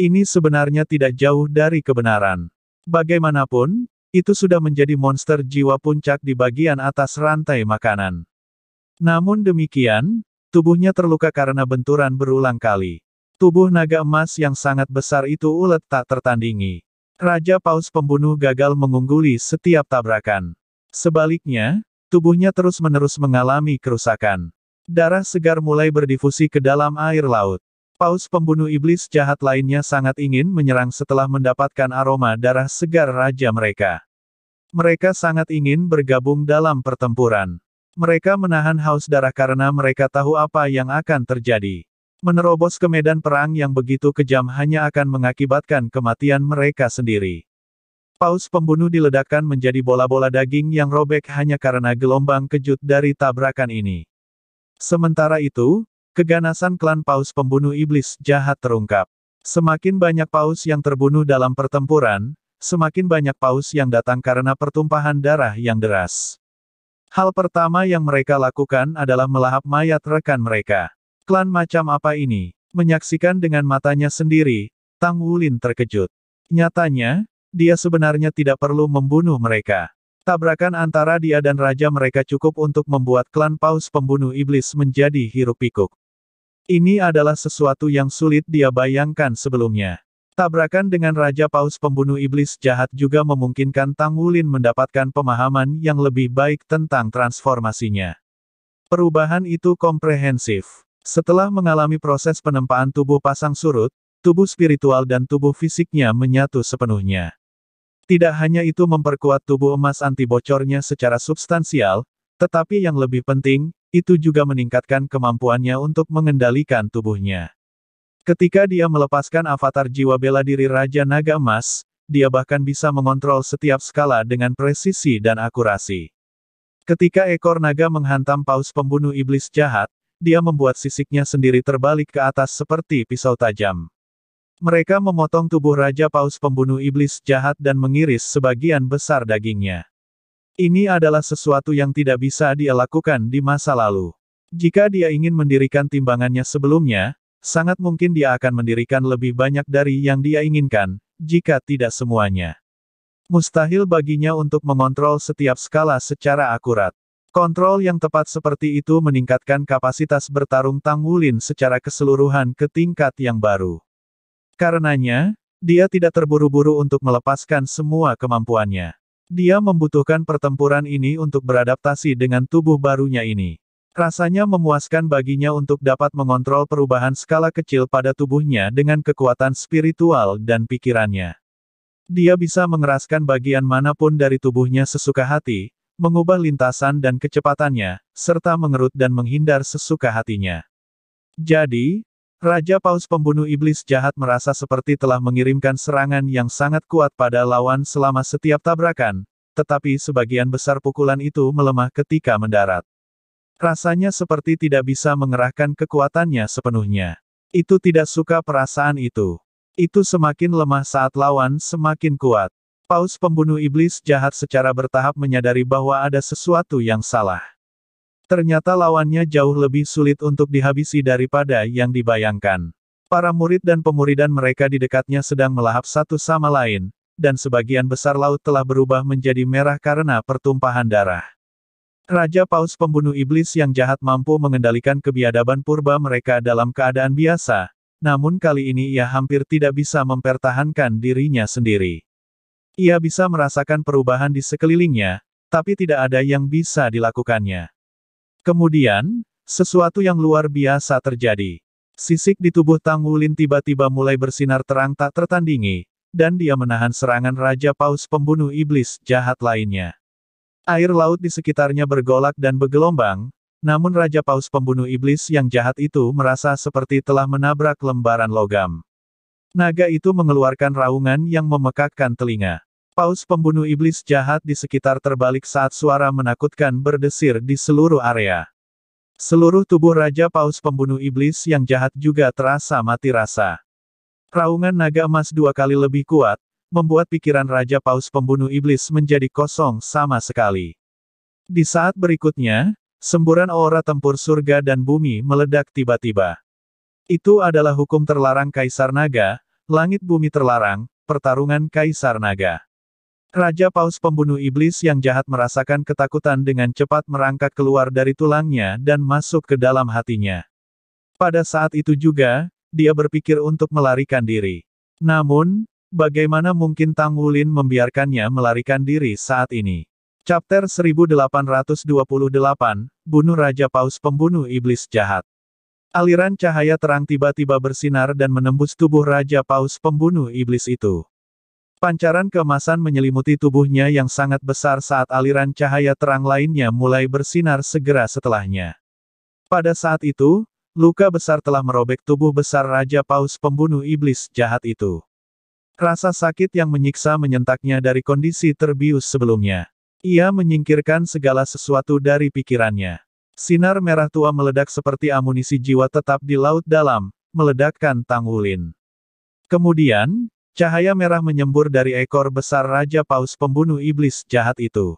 S1: Ini sebenarnya tidak jauh dari kebenaran. Bagaimanapun, itu sudah menjadi monster jiwa puncak di bagian atas rantai makanan. Namun demikian, tubuhnya terluka karena benturan berulang kali. Tubuh naga emas yang sangat besar itu ulet tak tertandingi. Raja Paus pembunuh gagal mengungguli setiap tabrakan. Sebaliknya, tubuhnya terus-menerus mengalami kerusakan. Darah segar mulai berdifusi ke dalam air laut. Paus pembunuh iblis jahat lainnya sangat ingin menyerang setelah mendapatkan aroma darah segar raja mereka. Mereka sangat ingin bergabung dalam pertempuran. Mereka menahan haus darah karena mereka tahu apa yang akan terjadi. Menerobos ke medan perang yang begitu kejam hanya akan mengakibatkan kematian mereka sendiri. Paus pembunuh diledakkan menjadi bola-bola daging yang robek hanya karena gelombang kejut dari tabrakan ini. Sementara itu, keganasan klan paus pembunuh iblis jahat terungkap. Semakin banyak paus yang terbunuh dalam pertempuran, semakin banyak paus yang datang karena pertumpahan darah yang deras. Hal pertama yang mereka lakukan adalah melahap mayat rekan mereka. Klan macam apa ini? Menyaksikan dengan matanya sendiri, Tang Wulin terkejut. Nyatanya, dia sebenarnya tidak perlu membunuh mereka. Tabrakan antara dia dan raja mereka cukup untuk membuat klan paus pembunuh iblis menjadi hirup pikuk Ini adalah sesuatu yang sulit dia bayangkan sebelumnya. Tabrakan dengan raja paus pembunuh iblis jahat juga memungkinkan Tang Wulin mendapatkan pemahaman yang lebih baik tentang transformasinya. Perubahan itu komprehensif. Setelah mengalami proses penempaan tubuh pasang surut, tubuh spiritual dan tubuh fisiknya menyatu sepenuhnya. Tidak hanya itu memperkuat tubuh emas anti bocornya secara substansial, tetapi yang lebih penting, itu juga meningkatkan kemampuannya untuk mengendalikan tubuhnya. Ketika dia melepaskan avatar jiwa bela diri Raja Naga Emas, dia bahkan bisa mengontrol setiap skala dengan presisi dan akurasi. Ketika ekor naga menghantam paus pembunuh iblis jahat, dia membuat sisiknya sendiri terbalik ke atas seperti pisau tajam. Mereka memotong tubuh Raja Paus pembunuh iblis jahat dan mengiris sebagian besar dagingnya. Ini adalah sesuatu yang tidak bisa dia lakukan di masa lalu. Jika dia ingin mendirikan timbangannya sebelumnya, sangat mungkin dia akan mendirikan lebih banyak dari yang dia inginkan, jika tidak semuanya. Mustahil baginya untuk mengontrol setiap skala secara akurat. Kontrol yang tepat seperti itu meningkatkan kapasitas bertarung Tang Wulin secara keseluruhan ke tingkat yang baru. Karenanya, dia tidak terburu-buru untuk melepaskan semua kemampuannya. Dia membutuhkan pertempuran ini untuk beradaptasi dengan tubuh barunya ini. Rasanya memuaskan baginya untuk dapat mengontrol perubahan skala kecil pada tubuhnya dengan kekuatan spiritual dan pikirannya. Dia bisa mengeraskan bagian manapun dari tubuhnya sesuka hati, mengubah lintasan dan kecepatannya, serta mengerut dan menghindar sesuka hatinya. Jadi, Raja Paus pembunuh iblis jahat merasa seperti telah mengirimkan serangan yang sangat kuat pada lawan selama setiap tabrakan, tetapi sebagian besar pukulan itu melemah ketika mendarat. Rasanya seperti tidak bisa mengerahkan kekuatannya sepenuhnya. Itu tidak suka perasaan itu. Itu semakin lemah saat lawan semakin kuat. Paus pembunuh iblis jahat secara bertahap menyadari bahwa ada sesuatu yang salah. Ternyata lawannya jauh lebih sulit untuk dihabisi daripada yang dibayangkan. Para murid dan pemuridan mereka di dekatnya sedang melahap satu sama lain, dan sebagian besar laut telah berubah menjadi merah karena pertumpahan darah. Raja Paus pembunuh iblis yang jahat mampu mengendalikan kebiadaban purba mereka dalam keadaan biasa, namun kali ini ia hampir tidak bisa mempertahankan dirinya sendiri. Ia bisa merasakan perubahan di sekelilingnya, tapi tidak ada yang bisa dilakukannya. Kemudian, sesuatu yang luar biasa terjadi. Sisik di tubuh Tang Wulin tiba-tiba mulai bersinar terang tak tertandingi, dan dia menahan serangan Raja Paus pembunuh iblis jahat lainnya. Air laut di sekitarnya bergolak dan bergelombang, namun Raja Paus pembunuh iblis yang jahat itu merasa seperti telah menabrak lembaran logam. Naga itu mengeluarkan raungan yang memekakkan telinga. Paus pembunuh iblis jahat di sekitar terbalik saat suara menakutkan berdesir di seluruh area. Seluruh tubuh Raja Paus pembunuh iblis yang jahat juga terasa mati rasa. Raungan naga emas dua kali lebih kuat, membuat pikiran Raja Paus pembunuh iblis menjadi kosong sama sekali. Di saat berikutnya, semburan aura tempur surga dan bumi meledak tiba-tiba. Itu adalah hukum terlarang Kaisar Naga, langit bumi terlarang, pertarungan Kaisar Naga. Raja Paus pembunuh iblis yang jahat merasakan ketakutan dengan cepat merangkak keluar dari tulangnya dan masuk ke dalam hatinya. Pada saat itu juga, dia berpikir untuk melarikan diri. Namun, bagaimana mungkin Tang Wulin membiarkannya melarikan diri saat ini? Chapter 1828, Bunuh Raja Paus Pembunuh Iblis Jahat. Aliran cahaya terang tiba-tiba bersinar dan menembus tubuh Raja Paus Pembunuh Iblis itu. Pancaran kemasan menyelimuti tubuhnya yang sangat besar saat aliran cahaya terang lainnya mulai bersinar segera setelahnya. Pada saat itu, luka besar telah merobek tubuh besar Raja Paus pembunuh iblis jahat itu. Rasa sakit yang menyiksa menyentaknya dari kondisi terbius sebelumnya. Ia menyingkirkan segala sesuatu dari pikirannya. Sinar merah tua meledak seperti amunisi jiwa tetap di laut dalam, meledakkan Tang Wulin. Kemudian, Cahaya merah menyembur dari ekor besar Raja Paus pembunuh iblis jahat itu.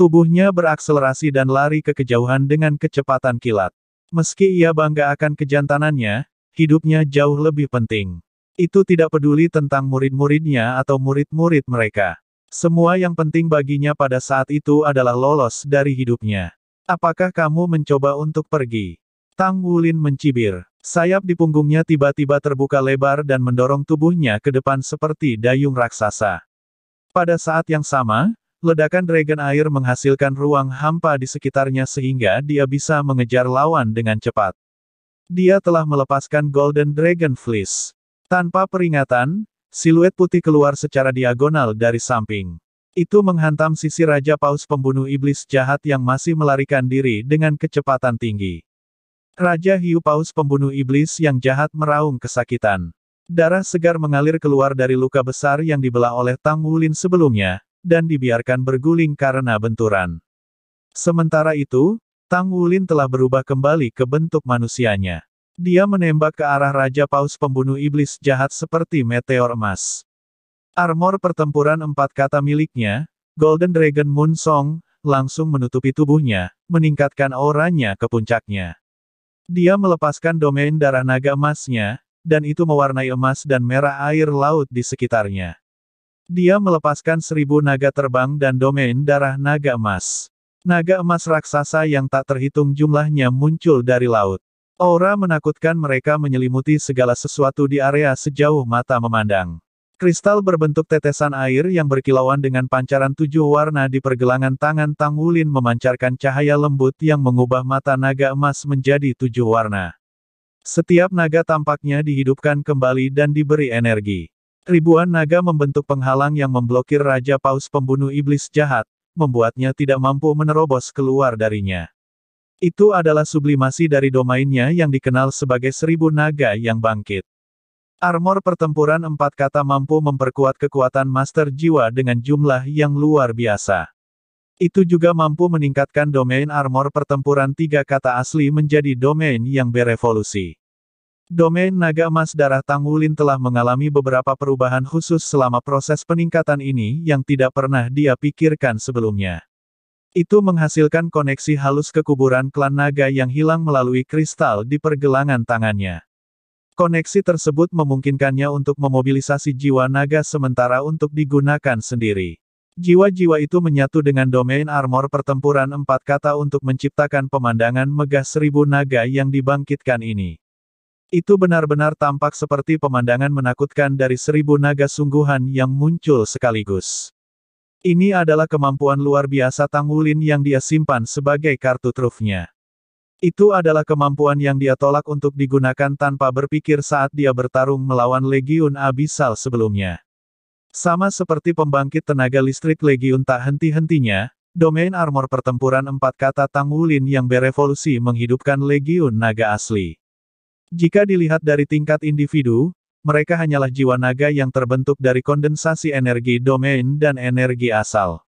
S1: Tubuhnya berakselerasi dan lari ke kejauhan dengan kecepatan kilat. Meski ia bangga akan kejantanannya, hidupnya jauh lebih penting. Itu tidak peduli tentang murid-muridnya atau murid-murid mereka. Semua yang penting baginya pada saat itu adalah lolos dari hidupnya. Apakah kamu mencoba untuk pergi? Tang Wulin mencibir. Sayap di punggungnya tiba-tiba terbuka lebar dan mendorong tubuhnya ke depan seperti dayung raksasa. Pada saat yang sama, ledakan dragon air menghasilkan ruang hampa di sekitarnya sehingga dia bisa mengejar lawan dengan cepat. Dia telah melepaskan Golden Dragon Fleece. Tanpa peringatan, siluet putih keluar secara diagonal dari samping. Itu menghantam sisi Raja Paus pembunuh iblis jahat yang masih melarikan diri dengan kecepatan tinggi. Raja Hiu Paus pembunuh iblis yang jahat meraung kesakitan. Darah segar mengalir keluar dari luka besar yang dibelah oleh Tang Wulin sebelumnya, dan dibiarkan berguling karena benturan. Sementara itu, Tang Wulin telah berubah kembali ke bentuk manusianya. Dia menembak ke arah Raja Paus pembunuh iblis jahat seperti meteor emas. Armor pertempuran empat kata miliknya, Golden Dragon Moon Song, langsung menutupi tubuhnya, meningkatkan auranya ke puncaknya. Dia melepaskan domain darah naga emasnya, dan itu mewarnai emas dan merah air laut di sekitarnya. Dia melepaskan seribu naga terbang dan domain darah naga emas. Naga emas raksasa yang tak terhitung jumlahnya muncul dari laut. Aura menakutkan mereka menyelimuti segala sesuatu di area sejauh mata memandang. Kristal berbentuk tetesan air yang berkilauan dengan pancaran tujuh warna di pergelangan tangan Tang Wulin memancarkan cahaya lembut yang mengubah mata naga emas menjadi tujuh warna. Setiap naga tampaknya dihidupkan kembali dan diberi energi. Ribuan naga membentuk penghalang yang memblokir Raja Paus pembunuh iblis jahat, membuatnya tidak mampu menerobos keluar darinya. Itu adalah sublimasi dari domainnya yang dikenal sebagai seribu naga yang bangkit. Armor pertempuran empat kata mampu memperkuat kekuatan Master Jiwa dengan jumlah yang luar biasa. Itu juga mampu meningkatkan domain armor pertempuran tiga kata asli menjadi domain yang berevolusi. Domain naga emas darah Tangulin telah mengalami beberapa perubahan khusus selama proses peningkatan ini yang tidak pernah dia pikirkan sebelumnya. Itu menghasilkan koneksi halus ke kuburan klan naga yang hilang melalui kristal di pergelangan tangannya. Koneksi tersebut memungkinkannya untuk memobilisasi jiwa naga sementara untuk digunakan sendiri. Jiwa-jiwa itu menyatu dengan domain armor pertempuran empat kata untuk menciptakan pemandangan megah seribu naga yang dibangkitkan ini. Itu benar-benar tampak seperti pemandangan menakutkan dari seribu naga sungguhan yang muncul sekaligus. Ini adalah kemampuan luar biasa Tang Wulin yang dia simpan sebagai kartu trufnya. Itu adalah kemampuan yang dia tolak untuk digunakan tanpa berpikir saat dia bertarung melawan Legiun Abisal sebelumnya. Sama seperti pembangkit tenaga listrik Legiun tak henti-hentinya, domain armor pertempuran empat kata Tang Wulin yang berevolusi menghidupkan Legiun Naga asli. Jika dilihat dari tingkat individu, mereka hanyalah jiwa naga yang terbentuk dari kondensasi energi domain dan energi asal.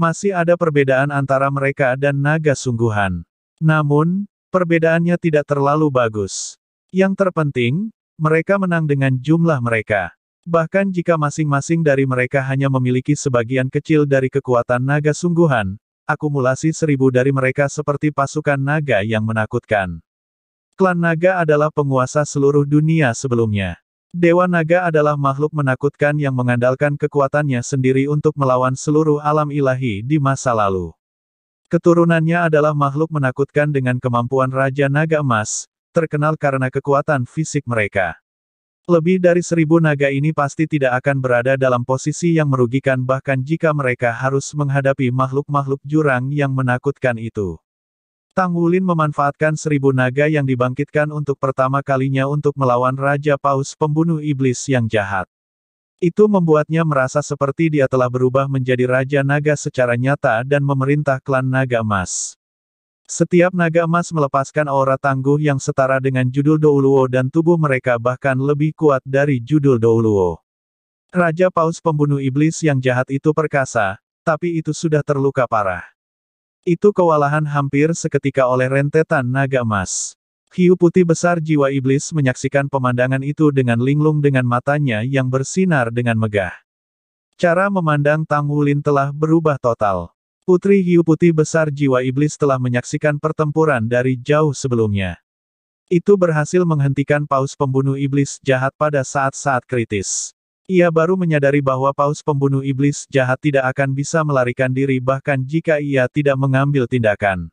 S1: Masih ada perbedaan antara mereka dan naga sungguhan. Namun, perbedaannya tidak terlalu bagus. Yang terpenting, mereka menang dengan jumlah mereka. Bahkan jika masing-masing dari mereka hanya memiliki sebagian kecil dari kekuatan naga sungguhan, akumulasi seribu dari mereka seperti pasukan naga yang menakutkan. Klan naga adalah penguasa seluruh dunia sebelumnya. Dewa naga adalah makhluk menakutkan yang mengandalkan kekuatannya sendiri untuk melawan seluruh alam ilahi di masa lalu. Keturunannya adalah makhluk menakutkan dengan kemampuan Raja Naga Emas, terkenal karena kekuatan fisik mereka. Lebih dari seribu naga ini pasti tidak akan berada dalam posisi yang merugikan bahkan jika mereka harus menghadapi makhluk-makhluk jurang yang menakutkan itu. Tang Wulin memanfaatkan seribu naga yang dibangkitkan untuk pertama kalinya untuk melawan Raja Paus pembunuh iblis yang jahat. Itu membuatnya merasa seperti dia telah berubah menjadi Raja Naga secara nyata dan memerintah klan Naga Emas. Setiap Naga Emas melepaskan aura tangguh yang setara dengan judul Douluo dan tubuh mereka bahkan lebih kuat dari judul Douluo. Raja Paus pembunuh iblis yang jahat itu perkasa, tapi itu sudah terluka parah. Itu kewalahan hampir seketika oleh rentetan Naga Emas. Hiu putih besar jiwa iblis menyaksikan pemandangan itu dengan linglung dengan matanya yang bersinar dengan megah. Cara memandang Tang Wulin telah berubah total. Putri hiu putih besar jiwa iblis telah menyaksikan pertempuran dari jauh sebelumnya. Itu berhasil menghentikan paus pembunuh iblis jahat pada saat-saat kritis. Ia baru menyadari bahwa paus pembunuh iblis jahat tidak akan bisa melarikan diri bahkan jika ia tidak mengambil tindakan.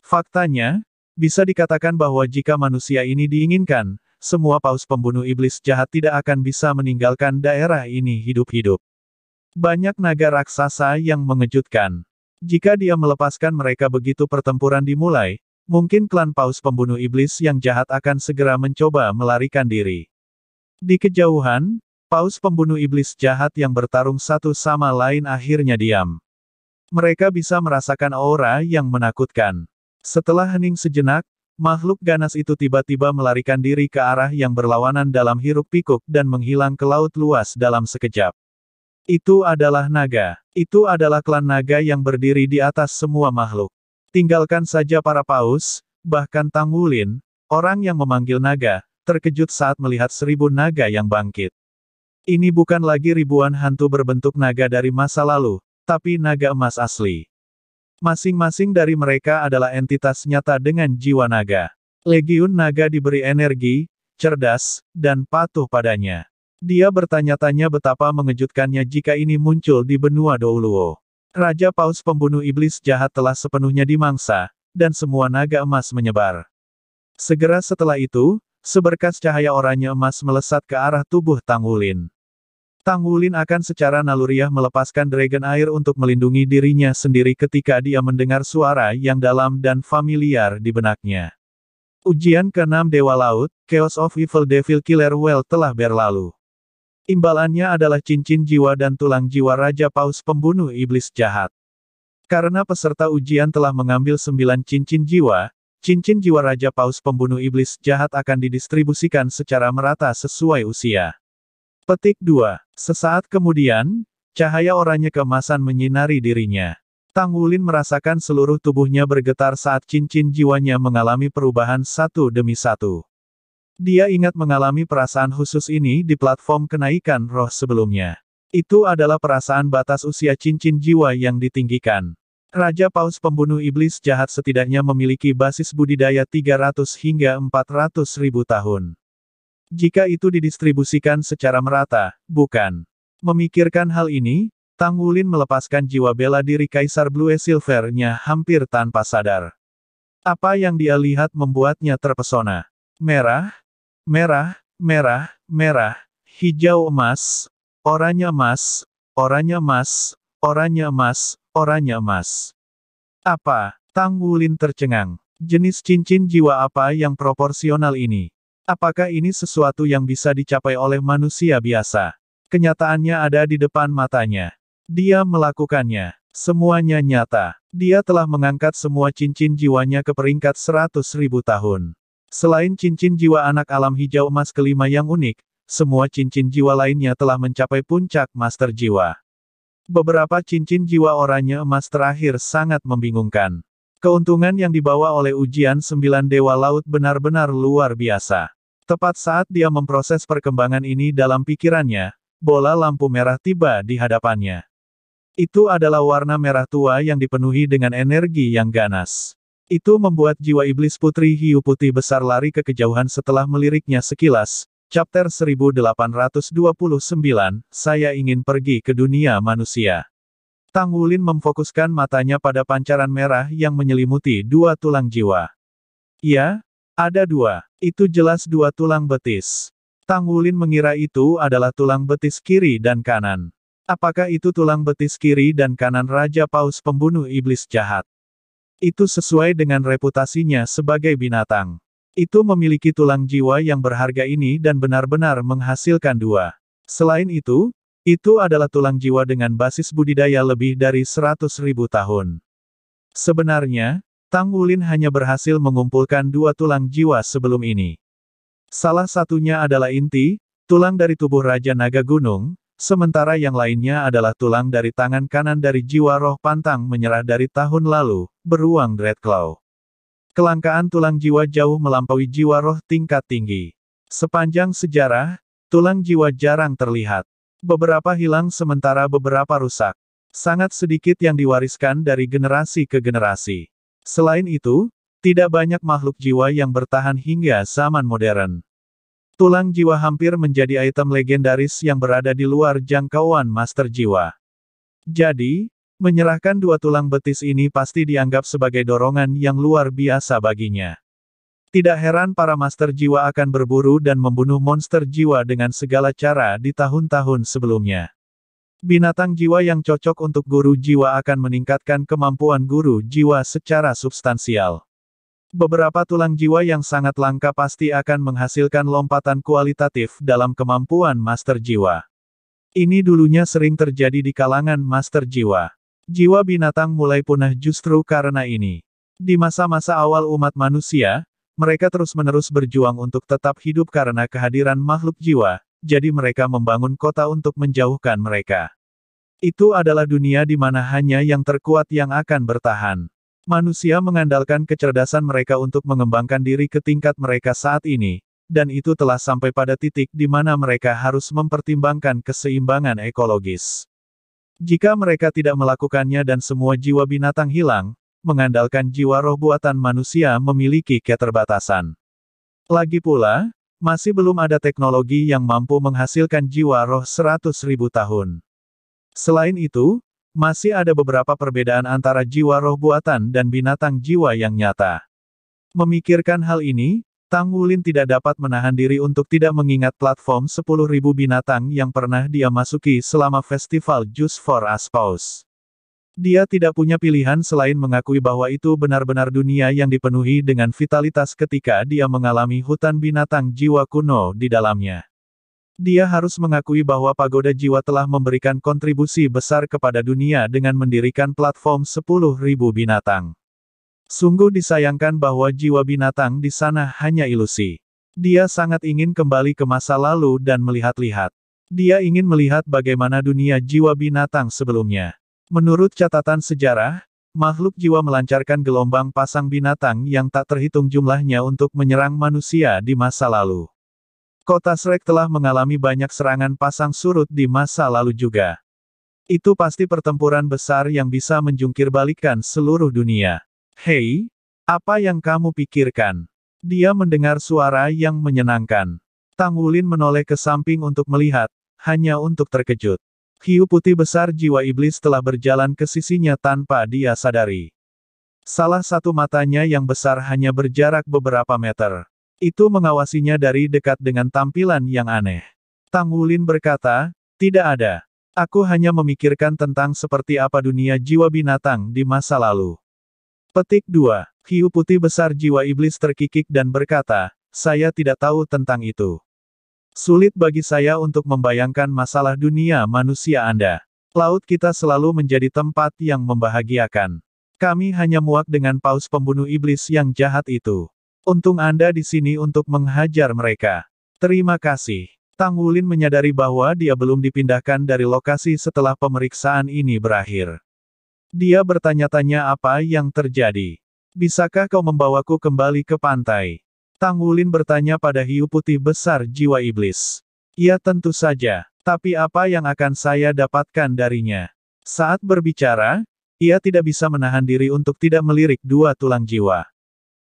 S1: Faktanya, bisa dikatakan bahwa jika manusia ini diinginkan, semua paus pembunuh iblis jahat tidak akan bisa meninggalkan daerah ini hidup-hidup. Banyak naga raksasa yang mengejutkan. Jika dia melepaskan mereka begitu pertempuran dimulai, mungkin klan paus pembunuh iblis yang jahat akan segera mencoba melarikan diri. Di kejauhan, paus pembunuh iblis jahat yang bertarung satu sama lain akhirnya diam. Mereka bisa merasakan aura yang menakutkan. Setelah hening sejenak, makhluk ganas itu tiba-tiba melarikan diri ke arah yang berlawanan dalam hiruk-pikuk dan menghilang ke laut luas dalam sekejap. Itu adalah naga. Itu adalah klan naga yang berdiri di atas semua makhluk. Tinggalkan saja para paus, bahkan Tang Wulin, orang yang memanggil naga, terkejut saat melihat seribu naga yang bangkit. Ini bukan lagi ribuan hantu berbentuk naga dari masa lalu, tapi naga emas asli. Masing-masing dari mereka adalah entitas nyata dengan jiwa naga. Legiun naga diberi energi, cerdas, dan patuh padanya. Dia bertanya-tanya betapa mengejutkannya jika ini muncul di benua Douluo. Raja Paus pembunuh iblis jahat telah sepenuhnya dimangsa, dan semua naga emas menyebar. Segera setelah itu, seberkas cahaya oranye emas melesat ke arah tubuh Tang Wulin. Tang Wulin akan secara naluriah melepaskan Dragon Air untuk melindungi dirinya sendiri ketika dia mendengar suara yang dalam dan familiar di benaknya. Ujian ke-6 Dewa Laut, Chaos of Evil Devil Killer Well telah berlalu. Imbalannya adalah cincin jiwa dan tulang jiwa Raja Paus Pembunuh Iblis Jahat. Karena peserta ujian telah mengambil sembilan cincin jiwa, cincin jiwa Raja Paus Pembunuh Iblis Jahat akan didistribusikan secara merata sesuai usia. Petik 2. Sesaat kemudian, cahaya oranye kemasan menyinari dirinya. Tang Wulin merasakan seluruh tubuhnya bergetar saat cincin jiwanya mengalami perubahan satu demi satu. Dia ingat mengalami perasaan khusus ini di platform kenaikan roh sebelumnya. Itu adalah perasaan batas usia cincin jiwa yang ditinggikan. Raja Paus pembunuh iblis jahat setidaknya memiliki basis budidaya 300 hingga 400 ribu tahun. Jika itu didistribusikan secara merata, bukan. Memikirkan hal ini, Tang Wulin melepaskan jiwa bela diri Kaisar Blue Silvernya hampir tanpa sadar. Apa yang dia lihat membuatnya terpesona. Merah, merah, merah, merah, hijau emas, oranye emas, oranye emas, oranye emas, oranye emas. Apa? Tang Wulin tercengang. Jenis cincin jiwa apa yang proporsional ini? Apakah ini sesuatu yang bisa dicapai oleh manusia biasa? Kenyataannya ada di depan matanya. Dia melakukannya. Semuanya nyata. Dia telah mengangkat semua cincin jiwanya ke peringkat seratus ribu tahun. Selain cincin jiwa anak alam hijau emas kelima yang unik, semua cincin jiwa lainnya telah mencapai puncak master jiwa. Beberapa cincin jiwa oranye emas terakhir sangat membingungkan. Keuntungan yang dibawa oleh ujian sembilan dewa laut benar-benar luar biasa. Tepat saat dia memproses perkembangan ini dalam pikirannya, bola lampu merah tiba di hadapannya. Itu adalah warna merah tua yang dipenuhi dengan energi yang ganas. Itu membuat jiwa iblis putri hiu putih besar lari ke kejauhan setelah meliriknya sekilas. Chapter 1829, saya ingin pergi ke dunia manusia. Tang Wulin memfokuskan matanya pada pancaran merah yang menyelimuti dua tulang jiwa. Ya, ada dua. Itu jelas dua tulang betis. Tang Wulin mengira itu adalah tulang betis kiri dan kanan. Apakah itu tulang betis kiri dan kanan Raja Paus pembunuh iblis jahat? Itu sesuai dengan reputasinya sebagai binatang. Itu memiliki tulang jiwa yang berharga ini dan benar-benar menghasilkan dua. Selain itu, itu adalah tulang jiwa dengan basis budidaya lebih dari 100 ribu tahun. Sebenarnya, Tang Wulin hanya berhasil mengumpulkan dua tulang jiwa sebelum ini. Salah satunya adalah inti, tulang dari tubuh Raja Naga Gunung, sementara yang lainnya adalah tulang dari tangan kanan dari jiwa roh pantang menyerah dari tahun lalu, beruang Dreadclaw. Kelangkaan tulang jiwa jauh melampaui jiwa roh tingkat tinggi. Sepanjang sejarah, tulang jiwa jarang terlihat. Beberapa hilang sementara beberapa rusak. Sangat sedikit yang diwariskan dari generasi ke generasi. Selain itu, tidak banyak makhluk jiwa yang bertahan hingga zaman modern. Tulang jiwa hampir menjadi item legendaris yang berada di luar jangkauan master jiwa. Jadi, menyerahkan dua tulang betis ini pasti dianggap sebagai dorongan yang luar biasa baginya. Tidak heran para master jiwa akan berburu dan membunuh monster jiwa dengan segala cara di tahun-tahun sebelumnya. Binatang jiwa yang cocok untuk guru jiwa akan meningkatkan kemampuan guru jiwa secara substansial. Beberapa tulang jiwa yang sangat langka pasti akan menghasilkan lompatan kualitatif dalam kemampuan master jiwa. Ini dulunya sering terjadi di kalangan master jiwa. Jiwa binatang mulai punah justru karena ini. Di masa-masa awal umat manusia, mereka terus-menerus berjuang untuk tetap hidup karena kehadiran makhluk jiwa, jadi mereka membangun kota untuk menjauhkan mereka. Itu adalah dunia di mana hanya yang terkuat yang akan bertahan. Manusia mengandalkan kecerdasan mereka untuk mengembangkan diri ke tingkat mereka saat ini, dan itu telah sampai pada titik di mana mereka harus mempertimbangkan keseimbangan ekologis. Jika mereka tidak melakukannya dan semua jiwa binatang hilang, mengandalkan jiwa roh buatan manusia memiliki keterbatasan. Lagi pula, masih belum ada teknologi yang mampu menghasilkan jiwa roh 100.000 tahun. Selain itu, masih ada beberapa perbedaan antara jiwa roh buatan dan binatang jiwa yang nyata. Memikirkan hal ini, Tang Wulin tidak dapat menahan diri untuk tidak mengingat platform ribu binatang yang pernah dia masuki selama festival Juice for Aspause. Dia tidak punya pilihan selain mengakui bahwa itu benar-benar dunia yang dipenuhi dengan vitalitas ketika dia mengalami hutan binatang jiwa kuno di dalamnya. Dia harus mengakui bahwa pagoda jiwa telah memberikan kontribusi besar kepada dunia dengan mendirikan platform 10.000 binatang. Sungguh disayangkan bahwa jiwa binatang di sana hanya ilusi. Dia sangat ingin kembali ke masa lalu dan melihat-lihat. Dia ingin melihat bagaimana dunia jiwa binatang sebelumnya. Menurut catatan sejarah, makhluk jiwa melancarkan gelombang pasang binatang yang tak terhitung jumlahnya untuk menyerang manusia di masa lalu. Kota Srek telah mengalami banyak serangan pasang surut di masa lalu juga. Itu pasti pertempuran besar yang bisa menjungkir seluruh dunia. Hei, apa yang kamu pikirkan? Dia mendengar suara yang menyenangkan. Tang Wulin menoleh ke samping untuk melihat, hanya untuk terkejut. Hiu putih besar jiwa iblis telah berjalan ke sisinya tanpa dia sadari. Salah satu matanya yang besar hanya berjarak beberapa meter. Itu mengawasinya dari dekat dengan tampilan yang aneh. Tang Wulin berkata, tidak ada. Aku hanya memikirkan tentang seperti apa dunia jiwa binatang di masa lalu. Petik 2. Hiu putih besar jiwa iblis terkikik dan berkata, saya tidak tahu tentang itu. Sulit bagi saya untuk membayangkan masalah dunia manusia Anda. Laut kita selalu menjadi tempat yang membahagiakan. Kami hanya muak dengan paus pembunuh iblis yang jahat itu. Untung Anda di sini untuk menghajar mereka. Terima kasih. Tang Wulin menyadari bahwa dia belum dipindahkan dari lokasi setelah pemeriksaan ini berakhir. Dia bertanya-tanya apa yang terjadi. Bisakah kau membawaku kembali ke pantai? Tang Wulin bertanya pada hiu putih besar jiwa iblis. Ya tentu saja, tapi apa yang akan saya dapatkan darinya? Saat berbicara, ia tidak bisa menahan diri untuk tidak melirik dua tulang jiwa.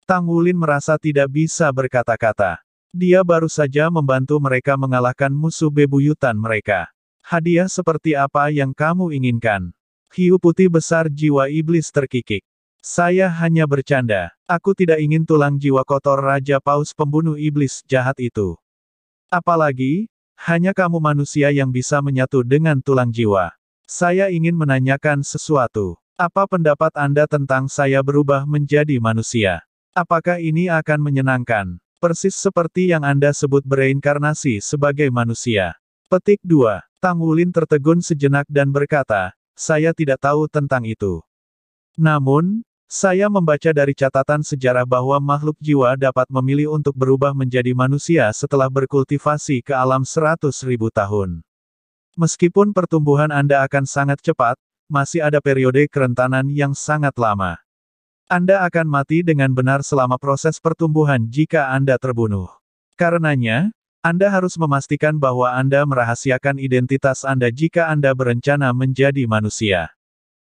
S1: Tang Wulin merasa tidak bisa berkata-kata. Dia baru saja membantu mereka mengalahkan musuh bebuyutan mereka. Hadiah seperti apa yang kamu inginkan? Hiu putih besar jiwa iblis terkikik. Saya hanya bercanda. Aku tidak ingin tulang jiwa kotor Raja Paus pembunuh iblis jahat itu. Apalagi, hanya kamu manusia yang bisa menyatu dengan tulang jiwa. Saya ingin menanyakan sesuatu. Apa pendapat Anda tentang saya berubah menjadi manusia? Apakah ini akan menyenangkan? Persis seperti yang Anda sebut bereinkarnasi sebagai manusia. Petik 2. Tang Wulin tertegun sejenak dan berkata, saya tidak tahu tentang itu. Namun, saya membaca dari catatan sejarah bahwa makhluk jiwa dapat memilih untuk berubah menjadi manusia setelah berkultivasi ke alam seratus ribu tahun. Meskipun pertumbuhan Anda akan sangat cepat, masih ada periode kerentanan yang sangat lama. Anda akan mati dengan benar selama proses pertumbuhan jika Anda terbunuh. Karenanya, Anda harus memastikan bahwa Anda merahasiakan identitas Anda jika Anda berencana menjadi manusia.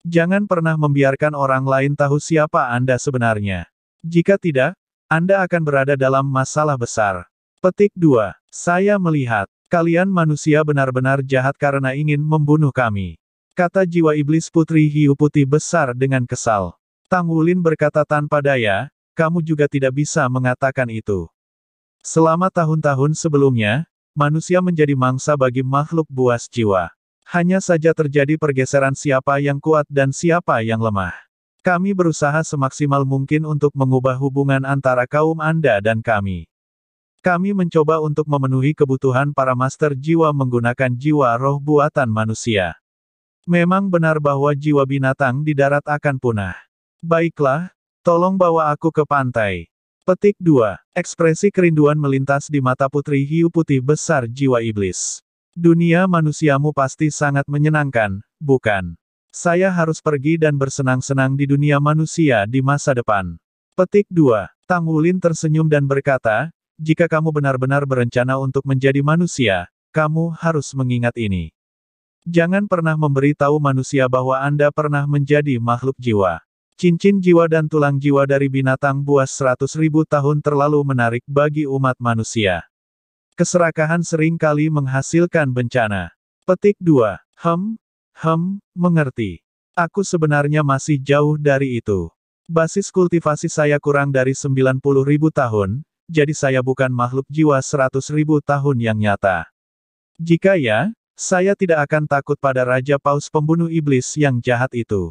S1: Jangan pernah membiarkan orang lain tahu siapa Anda sebenarnya. Jika tidak, Anda akan berada dalam masalah besar. Petik 2. Saya melihat, kalian manusia benar-benar jahat karena ingin membunuh kami. Kata jiwa iblis putri hiu putih besar dengan kesal. Tang Wulin berkata tanpa daya, kamu juga tidak bisa mengatakan itu. Selama tahun-tahun sebelumnya, manusia menjadi mangsa bagi makhluk buas jiwa. Hanya saja terjadi pergeseran siapa yang kuat dan siapa yang lemah. Kami berusaha semaksimal mungkin untuk mengubah hubungan antara kaum Anda dan kami. Kami mencoba untuk memenuhi kebutuhan para master jiwa menggunakan jiwa roh buatan manusia. Memang benar bahwa jiwa binatang di darat akan punah. Baiklah, tolong bawa aku ke pantai. Petik 2. Ekspresi kerinduan melintas di mata putri hiu putih besar jiwa iblis. Dunia manusiamu pasti sangat menyenangkan, bukan? Saya harus pergi dan bersenang-senang di dunia manusia di masa depan. Petik 2. Tang Wulin tersenyum dan berkata, jika kamu benar-benar berencana untuk menjadi manusia, kamu harus mengingat ini. Jangan pernah memberi tahu manusia bahwa Anda pernah menjadi makhluk jiwa. Cincin jiwa dan tulang jiwa dari binatang buas 100.000 tahun terlalu menarik bagi umat manusia. Keserakahan seringkali menghasilkan bencana. Petik 2. Hem, hem, mengerti. Aku sebenarnya masih jauh dari itu. Basis kultivasi saya kurang dari 90 ribu tahun, jadi saya bukan makhluk jiwa 100 ribu tahun yang nyata. Jika ya, saya tidak akan takut pada Raja Paus pembunuh iblis yang jahat itu.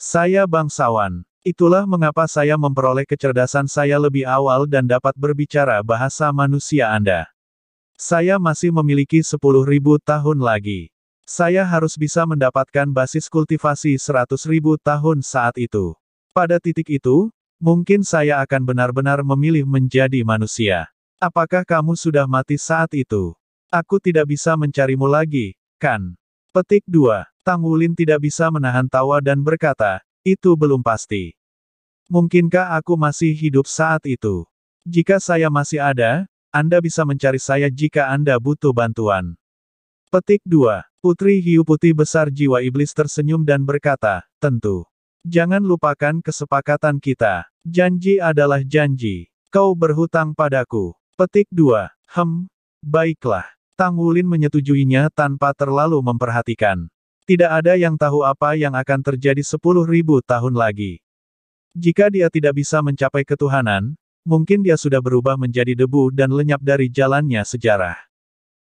S1: Saya bangsawan. Itulah mengapa saya memperoleh kecerdasan saya lebih awal dan dapat berbicara bahasa manusia Anda. Saya masih memiliki 10.000 tahun lagi. Saya harus bisa mendapatkan basis kultivasi 100.000 tahun saat itu. Pada titik itu, mungkin saya akan benar-benar memilih menjadi manusia. Apakah kamu sudah mati saat itu? Aku tidak bisa mencarimu lagi, kan? Petik 2. Tang Wulin tidak bisa menahan tawa dan berkata, itu belum pasti. Mungkinkah aku masih hidup saat itu? Jika saya masih ada, anda bisa mencari saya jika Anda butuh bantuan. Petik 2. Putri hiu putih besar jiwa iblis tersenyum dan berkata, tentu. Jangan lupakan kesepakatan kita. Janji adalah janji. Kau berhutang padaku. Petik 2. Hem. Baiklah. Tang Wulin menyetujuinya tanpa terlalu memperhatikan. Tidak ada yang tahu apa yang akan terjadi sepuluh ribu tahun lagi. Jika dia tidak bisa mencapai ketuhanan, Mungkin dia sudah berubah menjadi debu dan lenyap dari jalannya sejarah.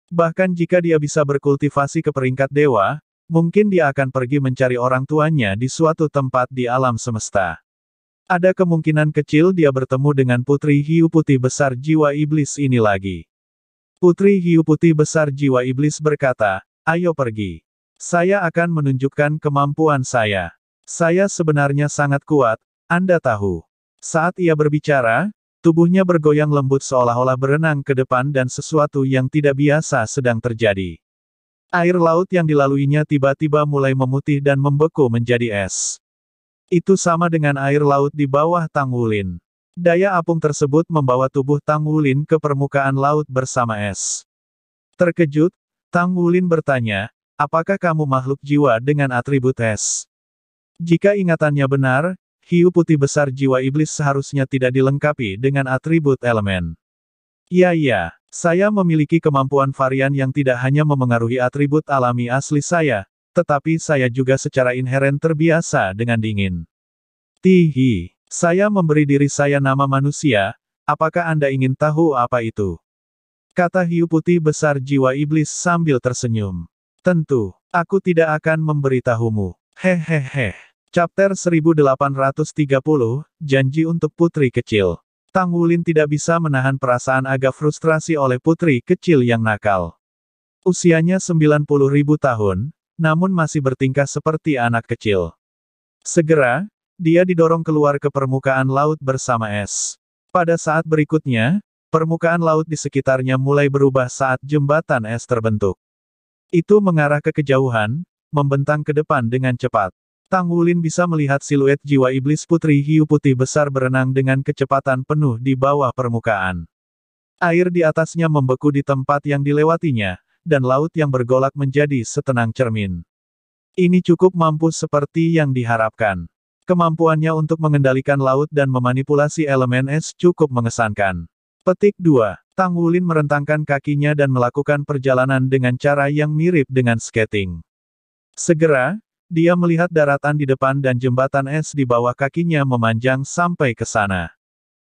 S1: Bahkan jika dia bisa berkultivasi ke peringkat dewa, mungkin dia akan pergi mencari orang tuanya di suatu tempat di alam semesta. Ada kemungkinan kecil dia bertemu dengan putri hiu putih besar jiwa iblis ini lagi. Putri hiu putih besar jiwa iblis berkata, "Ayo pergi. Saya akan menunjukkan kemampuan saya. Saya sebenarnya sangat kuat, Anda tahu." Saat ia berbicara, Tubuhnya bergoyang lembut seolah-olah berenang ke depan dan sesuatu yang tidak biasa sedang terjadi. Air laut yang dilaluinya tiba-tiba mulai memutih dan membeku menjadi es. Itu sama dengan air laut di bawah Tang Wulin. Daya apung tersebut membawa tubuh Tang Wulin ke permukaan laut bersama es. Terkejut, Tang Wulin bertanya, apakah kamu makhluk jiwa dengan atribut es? Jika ingatannya benar, hiu putih besar jiwa iblis seharusnya tidak dilengkapi dengan atribut elemen. Iya iya, saya memiliki kemampuan varian yang tidak hanya memengaruhi atribut alami asli saya, tetapi saya juga secara inheren terbiasa dengan dingin. Tihi, saya memberi diri saya nama manusia, apakah Anda ingin tahu apa itu? Kata hiu putih besar jiwa iblis sambil tersenyum. Tentu, aku tidak akan memberitahumu. Hehehe. Chapter 1830, Janji untuk Putri Kecil. Tang Wulin tidak bisa menahan perasaan agak frustrasi oleh putri kecil yang nakal. Usianya 90 ribu tahun, namun masih bertingkah seperti anak kecil. Segera, dia didorong keluar ke permukaan laut bersama es. Pada saat berikutnya, permukaan laut di sekitarnya mulai berubah saat jembatan es terbentuk. Itu mengarah ke kejauhan, membentang ke depan dengan cepat. Tang Wulin bisa melihat siluet jiwa iblis putri hiu putih besar berenang dengan kecepatan penuh di bawah permukaan. Air di atasnya membeku di tempat yang dilewatinya, dan laut yang bergolak menjadi setenang cermin. Ini cukup mampu seperti yang diharapkan. Kemampuannya untuk mengendalikan laut dan memanipulasi elemen es cukup mengesankan. Petik 2. Tang Wulin merentangkan kakinya dan melakukan perjalanan dengan cara yang mirip dengan skating. Segera, dia melihat daratan di depan dan jembatan es di bawah kakinya memanjang sampai ke sana.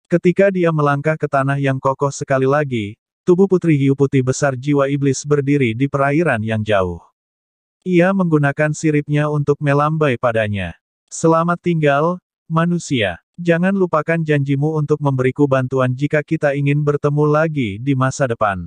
S1: Ketika dia melangkah ke tanah yang kokoh sekali lagi, tubuh Putri Hiu Putih besar jiwa iblis berdiri di perairan yang jauh. Ia menggunakan siripnya untuk melambai padanya. Selamat tinggal, manusia. Jangan lupakan janjimu untuk memberiku bantuan jika kita ingin bertemu lagi di masa depan.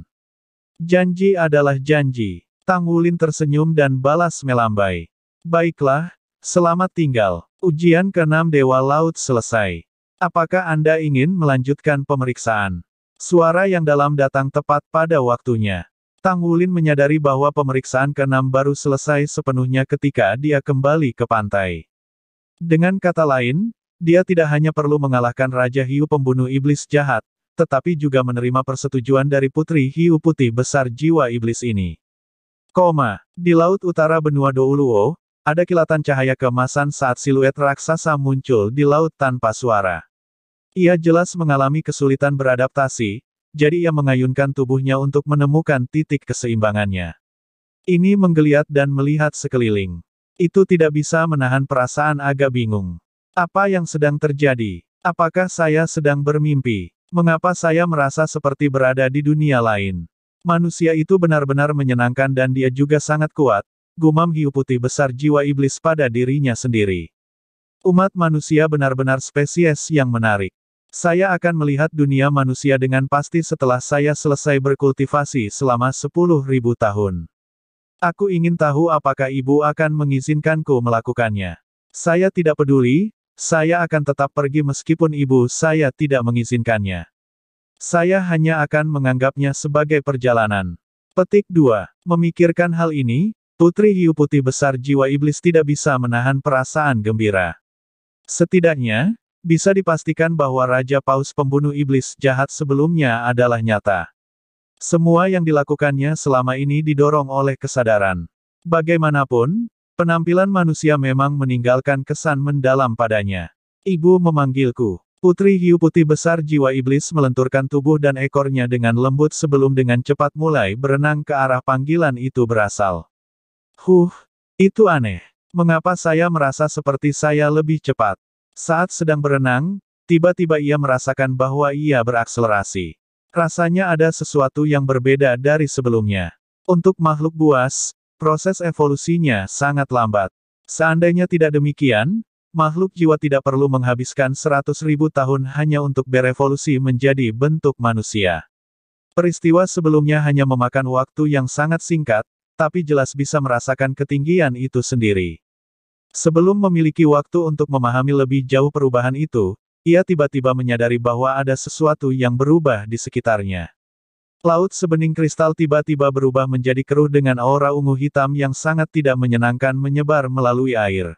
S1: Janji adalah janji. Tang Wulin tersenyum dan balas melambai. Baiklah, selamat tinggal. Ujian ke-6 Dewa Laut selesai. Apakah Anda ingin melanjutkan pemeriksaan? Suara yang dalam datang tepat pada waktunya. Tang Wulin menyadari bahwa pemeriksaan ke-6 baru selesai sepenuhnya ketika dia kembali ke pantai. Dengan kata lain, dia tidak hanya perlu mengalahkan Raja Hiu pembunuh iblis jahat, tetapi juga menerima persetujuan dari Putri Hiu Putih Besar Jiwa Iblis ini. Koma, di Laut Utara Benua Douluo, ada kilatan cahaya kemasan saat siluet raksasa muncul di laut tanpa suara. Ia jelas mengalami kesulitan beradaptasi, jadi ia mengayunkan tubuhnya untuk menemukan titik keseimbangannya. Ini menggeliat dan melihat sekeliling. Itu tidak bisa menahan perasaan agak bingung. Apa yang sedang terjadi? Apakah saya sedang bermimpi? Mengapa saya merasa seperti berada di dunia lain? Manusia itu benar-benar menyenangkan dan dia juga sangat kuat, gumam hiu putih besar jiwa iblis pada dirinya sendiri. Umat manusia benar-benar spesies yang menarik. Saya akan melihat dunia manusia dengan pasti setelah saya selesai berkultivasi selama 10.000 tahun. Aku ingin tahu apakah ibu akan mengizinkanku melakukannya. Saya tidak peduli, saya akan tetap pergi meskipun ibu saya tidak mengizinkannya. Saya hanya akan menganggapnya sebagai perjalanan. Petik 2. Memikirkan hal ini, Putri Hiu Putih Besar Jiwa Iblis tidak bisa menahan perasaan gembira. Setidaknya, bisa dipastikan bahwa Raja Paus pembunuh iblis jahat sebelumnya adalah nyata. Semua yang dilakukannya selama ini didorong oleh kesadaran. Bagaimanapun, penampilan manusia memang meninggalkan kesan mendalam padanya. Ibu memanggilku. Putri hiu putih besar jiwa iblis melenturkan tubuh dan ekornya dengan lembut sebelum dengan cepat mulai berenang ke arah panggilan itu berasal. Huh, itu aneh. Mengapa saya merasa seperti saya lebih cepat? Saat sedang berenang, tiba-tiba ia merasakan bahwa ia berakselerasi. Rasanya ada sesuatu yang berbeda dari sebelumnya. Untuk makhluk buas, proses evolusinya sangat lambat. Seandainya tidak demikian, makhluk jiwa tidak perlu menghabiskan seratus ribu tahun hanya untuk berevolusi menjadi bentuk manusia. Peristiwa sebelumnya hanya memakan waktu yang sangat singkat, tapi jelas bisa merasakan ketinggian itu sendiri. Sebelum memiliki waktu untuk memahami lebih jauh perubahan itu, ia tiba-tiba menyadari bahwa ada sesuatu yang berubah di sekitarnya. Laut sebening kristal tiba-tiba berubah menjadi keruh dengan aura ungu hitam yang sangat tidak menyenangkan menyebar melalui air.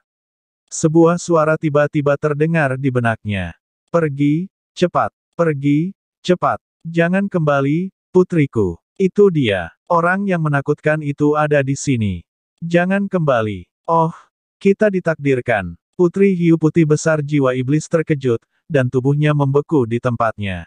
S1: Sebuah suara tiba-tiba terdengar di benaknya. Pergi, cepat, pergi, cepat, jangan kembali, putriku. Itu dia. Orang yang menakutkan itu ada di sini. Jangan kembali. Oh, kita ditakdirkan. Putri hiu putih besar jiwa iblis terkejut, dan tubuhnya membeku di tempatnya.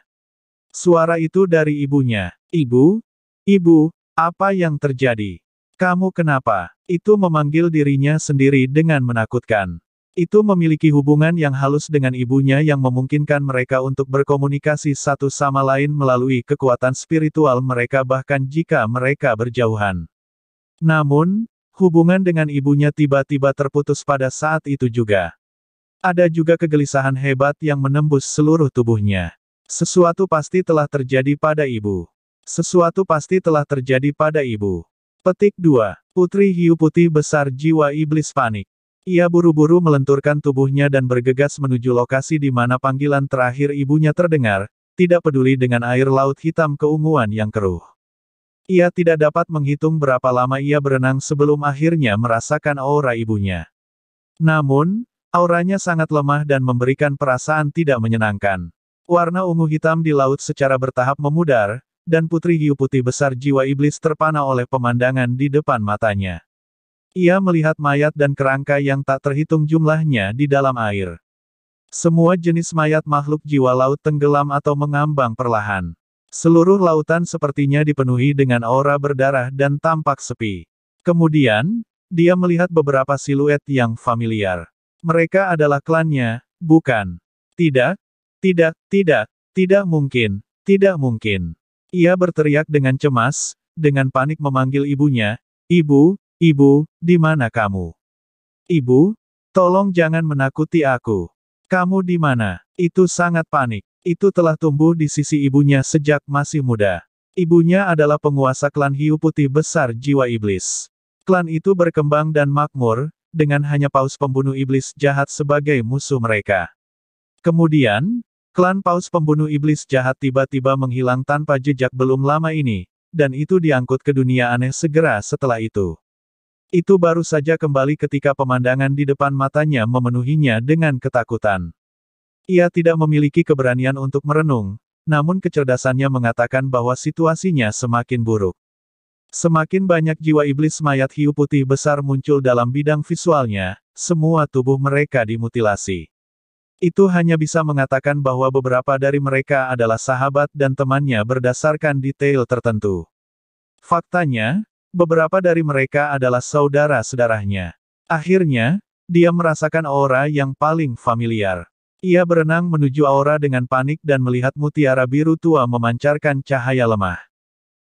S1: Suara itu dari ibunya. Ibu? Ibu, apa yang terjadi? Kamu kenapa? Itu memanggil dirinya sendiri dengan menakutkan. Itu memiliki hubungan yang halus dengan ibunya yang memungkinkan mereka untuk berkomunikasi satu sama lain melalui kekuatan spiritual mereka bahkan jika mereka berjauhan. Namun, hubungan dengan ibunya tiba-tiba terputus pada saat itu juga. Ada juga kegelisahan hebat yang menembus seluruh tubuhnya. Sesuatu pasti telah terjadi pada ibu. Sesuatu pasti telah terjadi pada ibu. Petik 2. Putri hiu putih besar jiwa iblis panik. Ia buru-buru melenturkan tubuhnya dan bergegas menuju lokasi di mana panggilan terakhir ibunya terdengar, tidak peduli dengan air laut hitam keunguan yang keruh. Ia tidak dapat menghitung berapa lama ia berenang sebelum akhirnya merasakan aura ibunya. Namun, auranya sangat lemah dan memberikan perasaan tidak menyenangkan. Warna ungu hitam di laut secara bertahap memudar, dan putri hiu putih besar jiwa iblis terpana oleh pemandangan di depan matanya. Ia melihat mayat dan kerangka yang tak terhitung jumlahnya di dalam air. Semua jenis mayat makhluk jiwa laut tenggelam atau mengambang perlahan. Seluruh lautan sepertinya dipenuhi dengan aura berdarah dan tampak sepi. Kemudian, dia melihat beberapa siluet yang familiar. Mereka adalah klannya, bukan? Tidak, tidak, tidak, tidak mungkin, tidak mungkin. Ia berteriak dengan cemas, dengan panik memanggil ibunya, Ibu, Ibu, di mana kamu? Ibu, tolong jangan menakuti aku. Kamu di mana? Itu sangat panik. Itu telah tumbuh di sisi ibunya sejak masih muda. Ibunya adalah penguasa klan hiu putih besar jiwa iblis. Klan itu berkembang dan makmur, dengan hanya paus pembunuh iblis jahat sebagai musuh mereka. Kemudian, klan paus pembunuh iblis jahat tiba-tiba menghilang tanpa jejak belum lama ini, dan itu diangkut ke dunia aneh segera setelah itu. Itu baru saja kembali ketika pemandangan di depan matanya memenuhinya dengan ketakutan. Ia tidak memiliki keberanian untuk merenung, namun kecerdasannya mengatakan bahwa situasinya semakin buruk. Semakin banyak jiwa iblis mayat hiu putih besar muncul dalam bidang visualnya, semua tubuh mereka dimutilasi. Itu hanya bisa mengatakan bahwa beberapa dari mereka adalah sahabat dan temannya berdasarkan detail tertentu. Faktanya, Beberapa dari mereka adalah saudara-saudaranya. Akhirnya, dia merasakan aura yang paling familiar. Ia berenang menuju aura dengan panik dan melihat mutiara biru tua memancarkan cahaya lemah.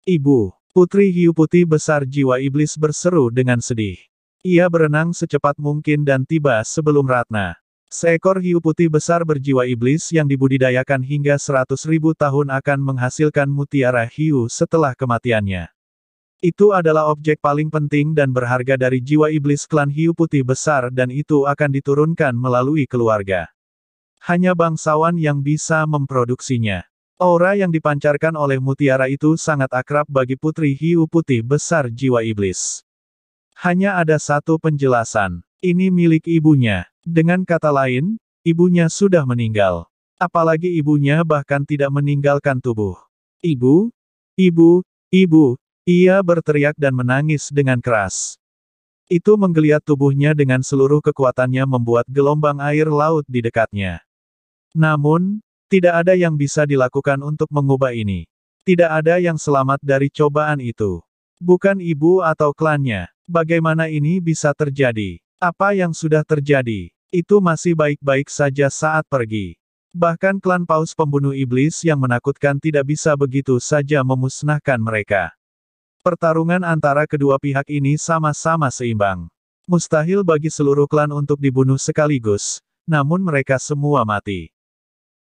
S1: Ibu, putri hiu putih besar jiwa iblis berseru dengan sedih. Ia berenang secepat mungkin dan tiba sebelum Ratna. Seekor hiu putih besar berjiwa iblis yang dibudidayakan hingga ribu tahun akan menghasilkan mutiara hiu setelah kematiannya. Itu adalah objek paling penting dan berharga dari jiwa iblis klan hiu putih besar dan itu akan diturunkan melalui keluarga. Hanya bangsawan yang bisa memproduksinya. Aura yang dipancarkan oleh mutiara itu sangat akrab bagi putri hiu putih besar jiwa iblis. Hanya ada satu penjelasan. Ini milik ibunya. Dengan kata lain, ibunya sudah meninggal. Apalagi ibunya bahkan tidak meninggalkan tubuh. Ibu, ibu, ibu, ia berteriak dan menangis dengan keras. Itu menggeliat tubuhnya dengan seluruh kekuatannya membuat gelombang air laut di dekatnya. Namun, tidak ada yang bisa dilakukan untuk mengubah ini. Tidak ada yang selamat dari cobaan itu. Bukan ibu atau klannya. Bagaimana ini bisa terjadi? Apa yang sudah terjadi? Itu masih baik-baik saja saat pergi. Bahkan klan paus pembunuh iblis yang menakutkan tidak bisa begitu saja memusnahkan mereka. Pertarungan antara kedua pihak ini sama-sama seimbang. Mustahil bagi seluruh klan untuk dibunuh sekaligus, namun mereka semua mati.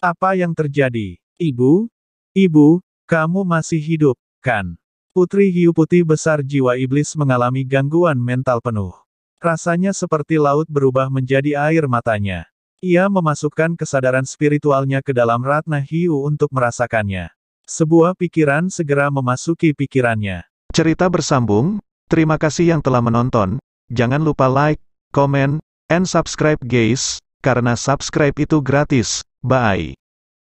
S1: Apa yang terjadi? Ibu? Ibu, kamu masih hidup, kan? Putri hiu putih besar jiwa iblis mengalami gangguan mental penuh. Rasanya seperti laut berubah menjadi air matanya. Ia memasukkan kesadaran spiritualnya ke dalam ratna hiu untuk merasakannya. Sebuah pikiran segera memasuki pikirannya. Cerita bersambung, terima kasih yang telah menonton, jangan lupa like, comment, and subscribe guys, karena subscribe itu gratis, bye.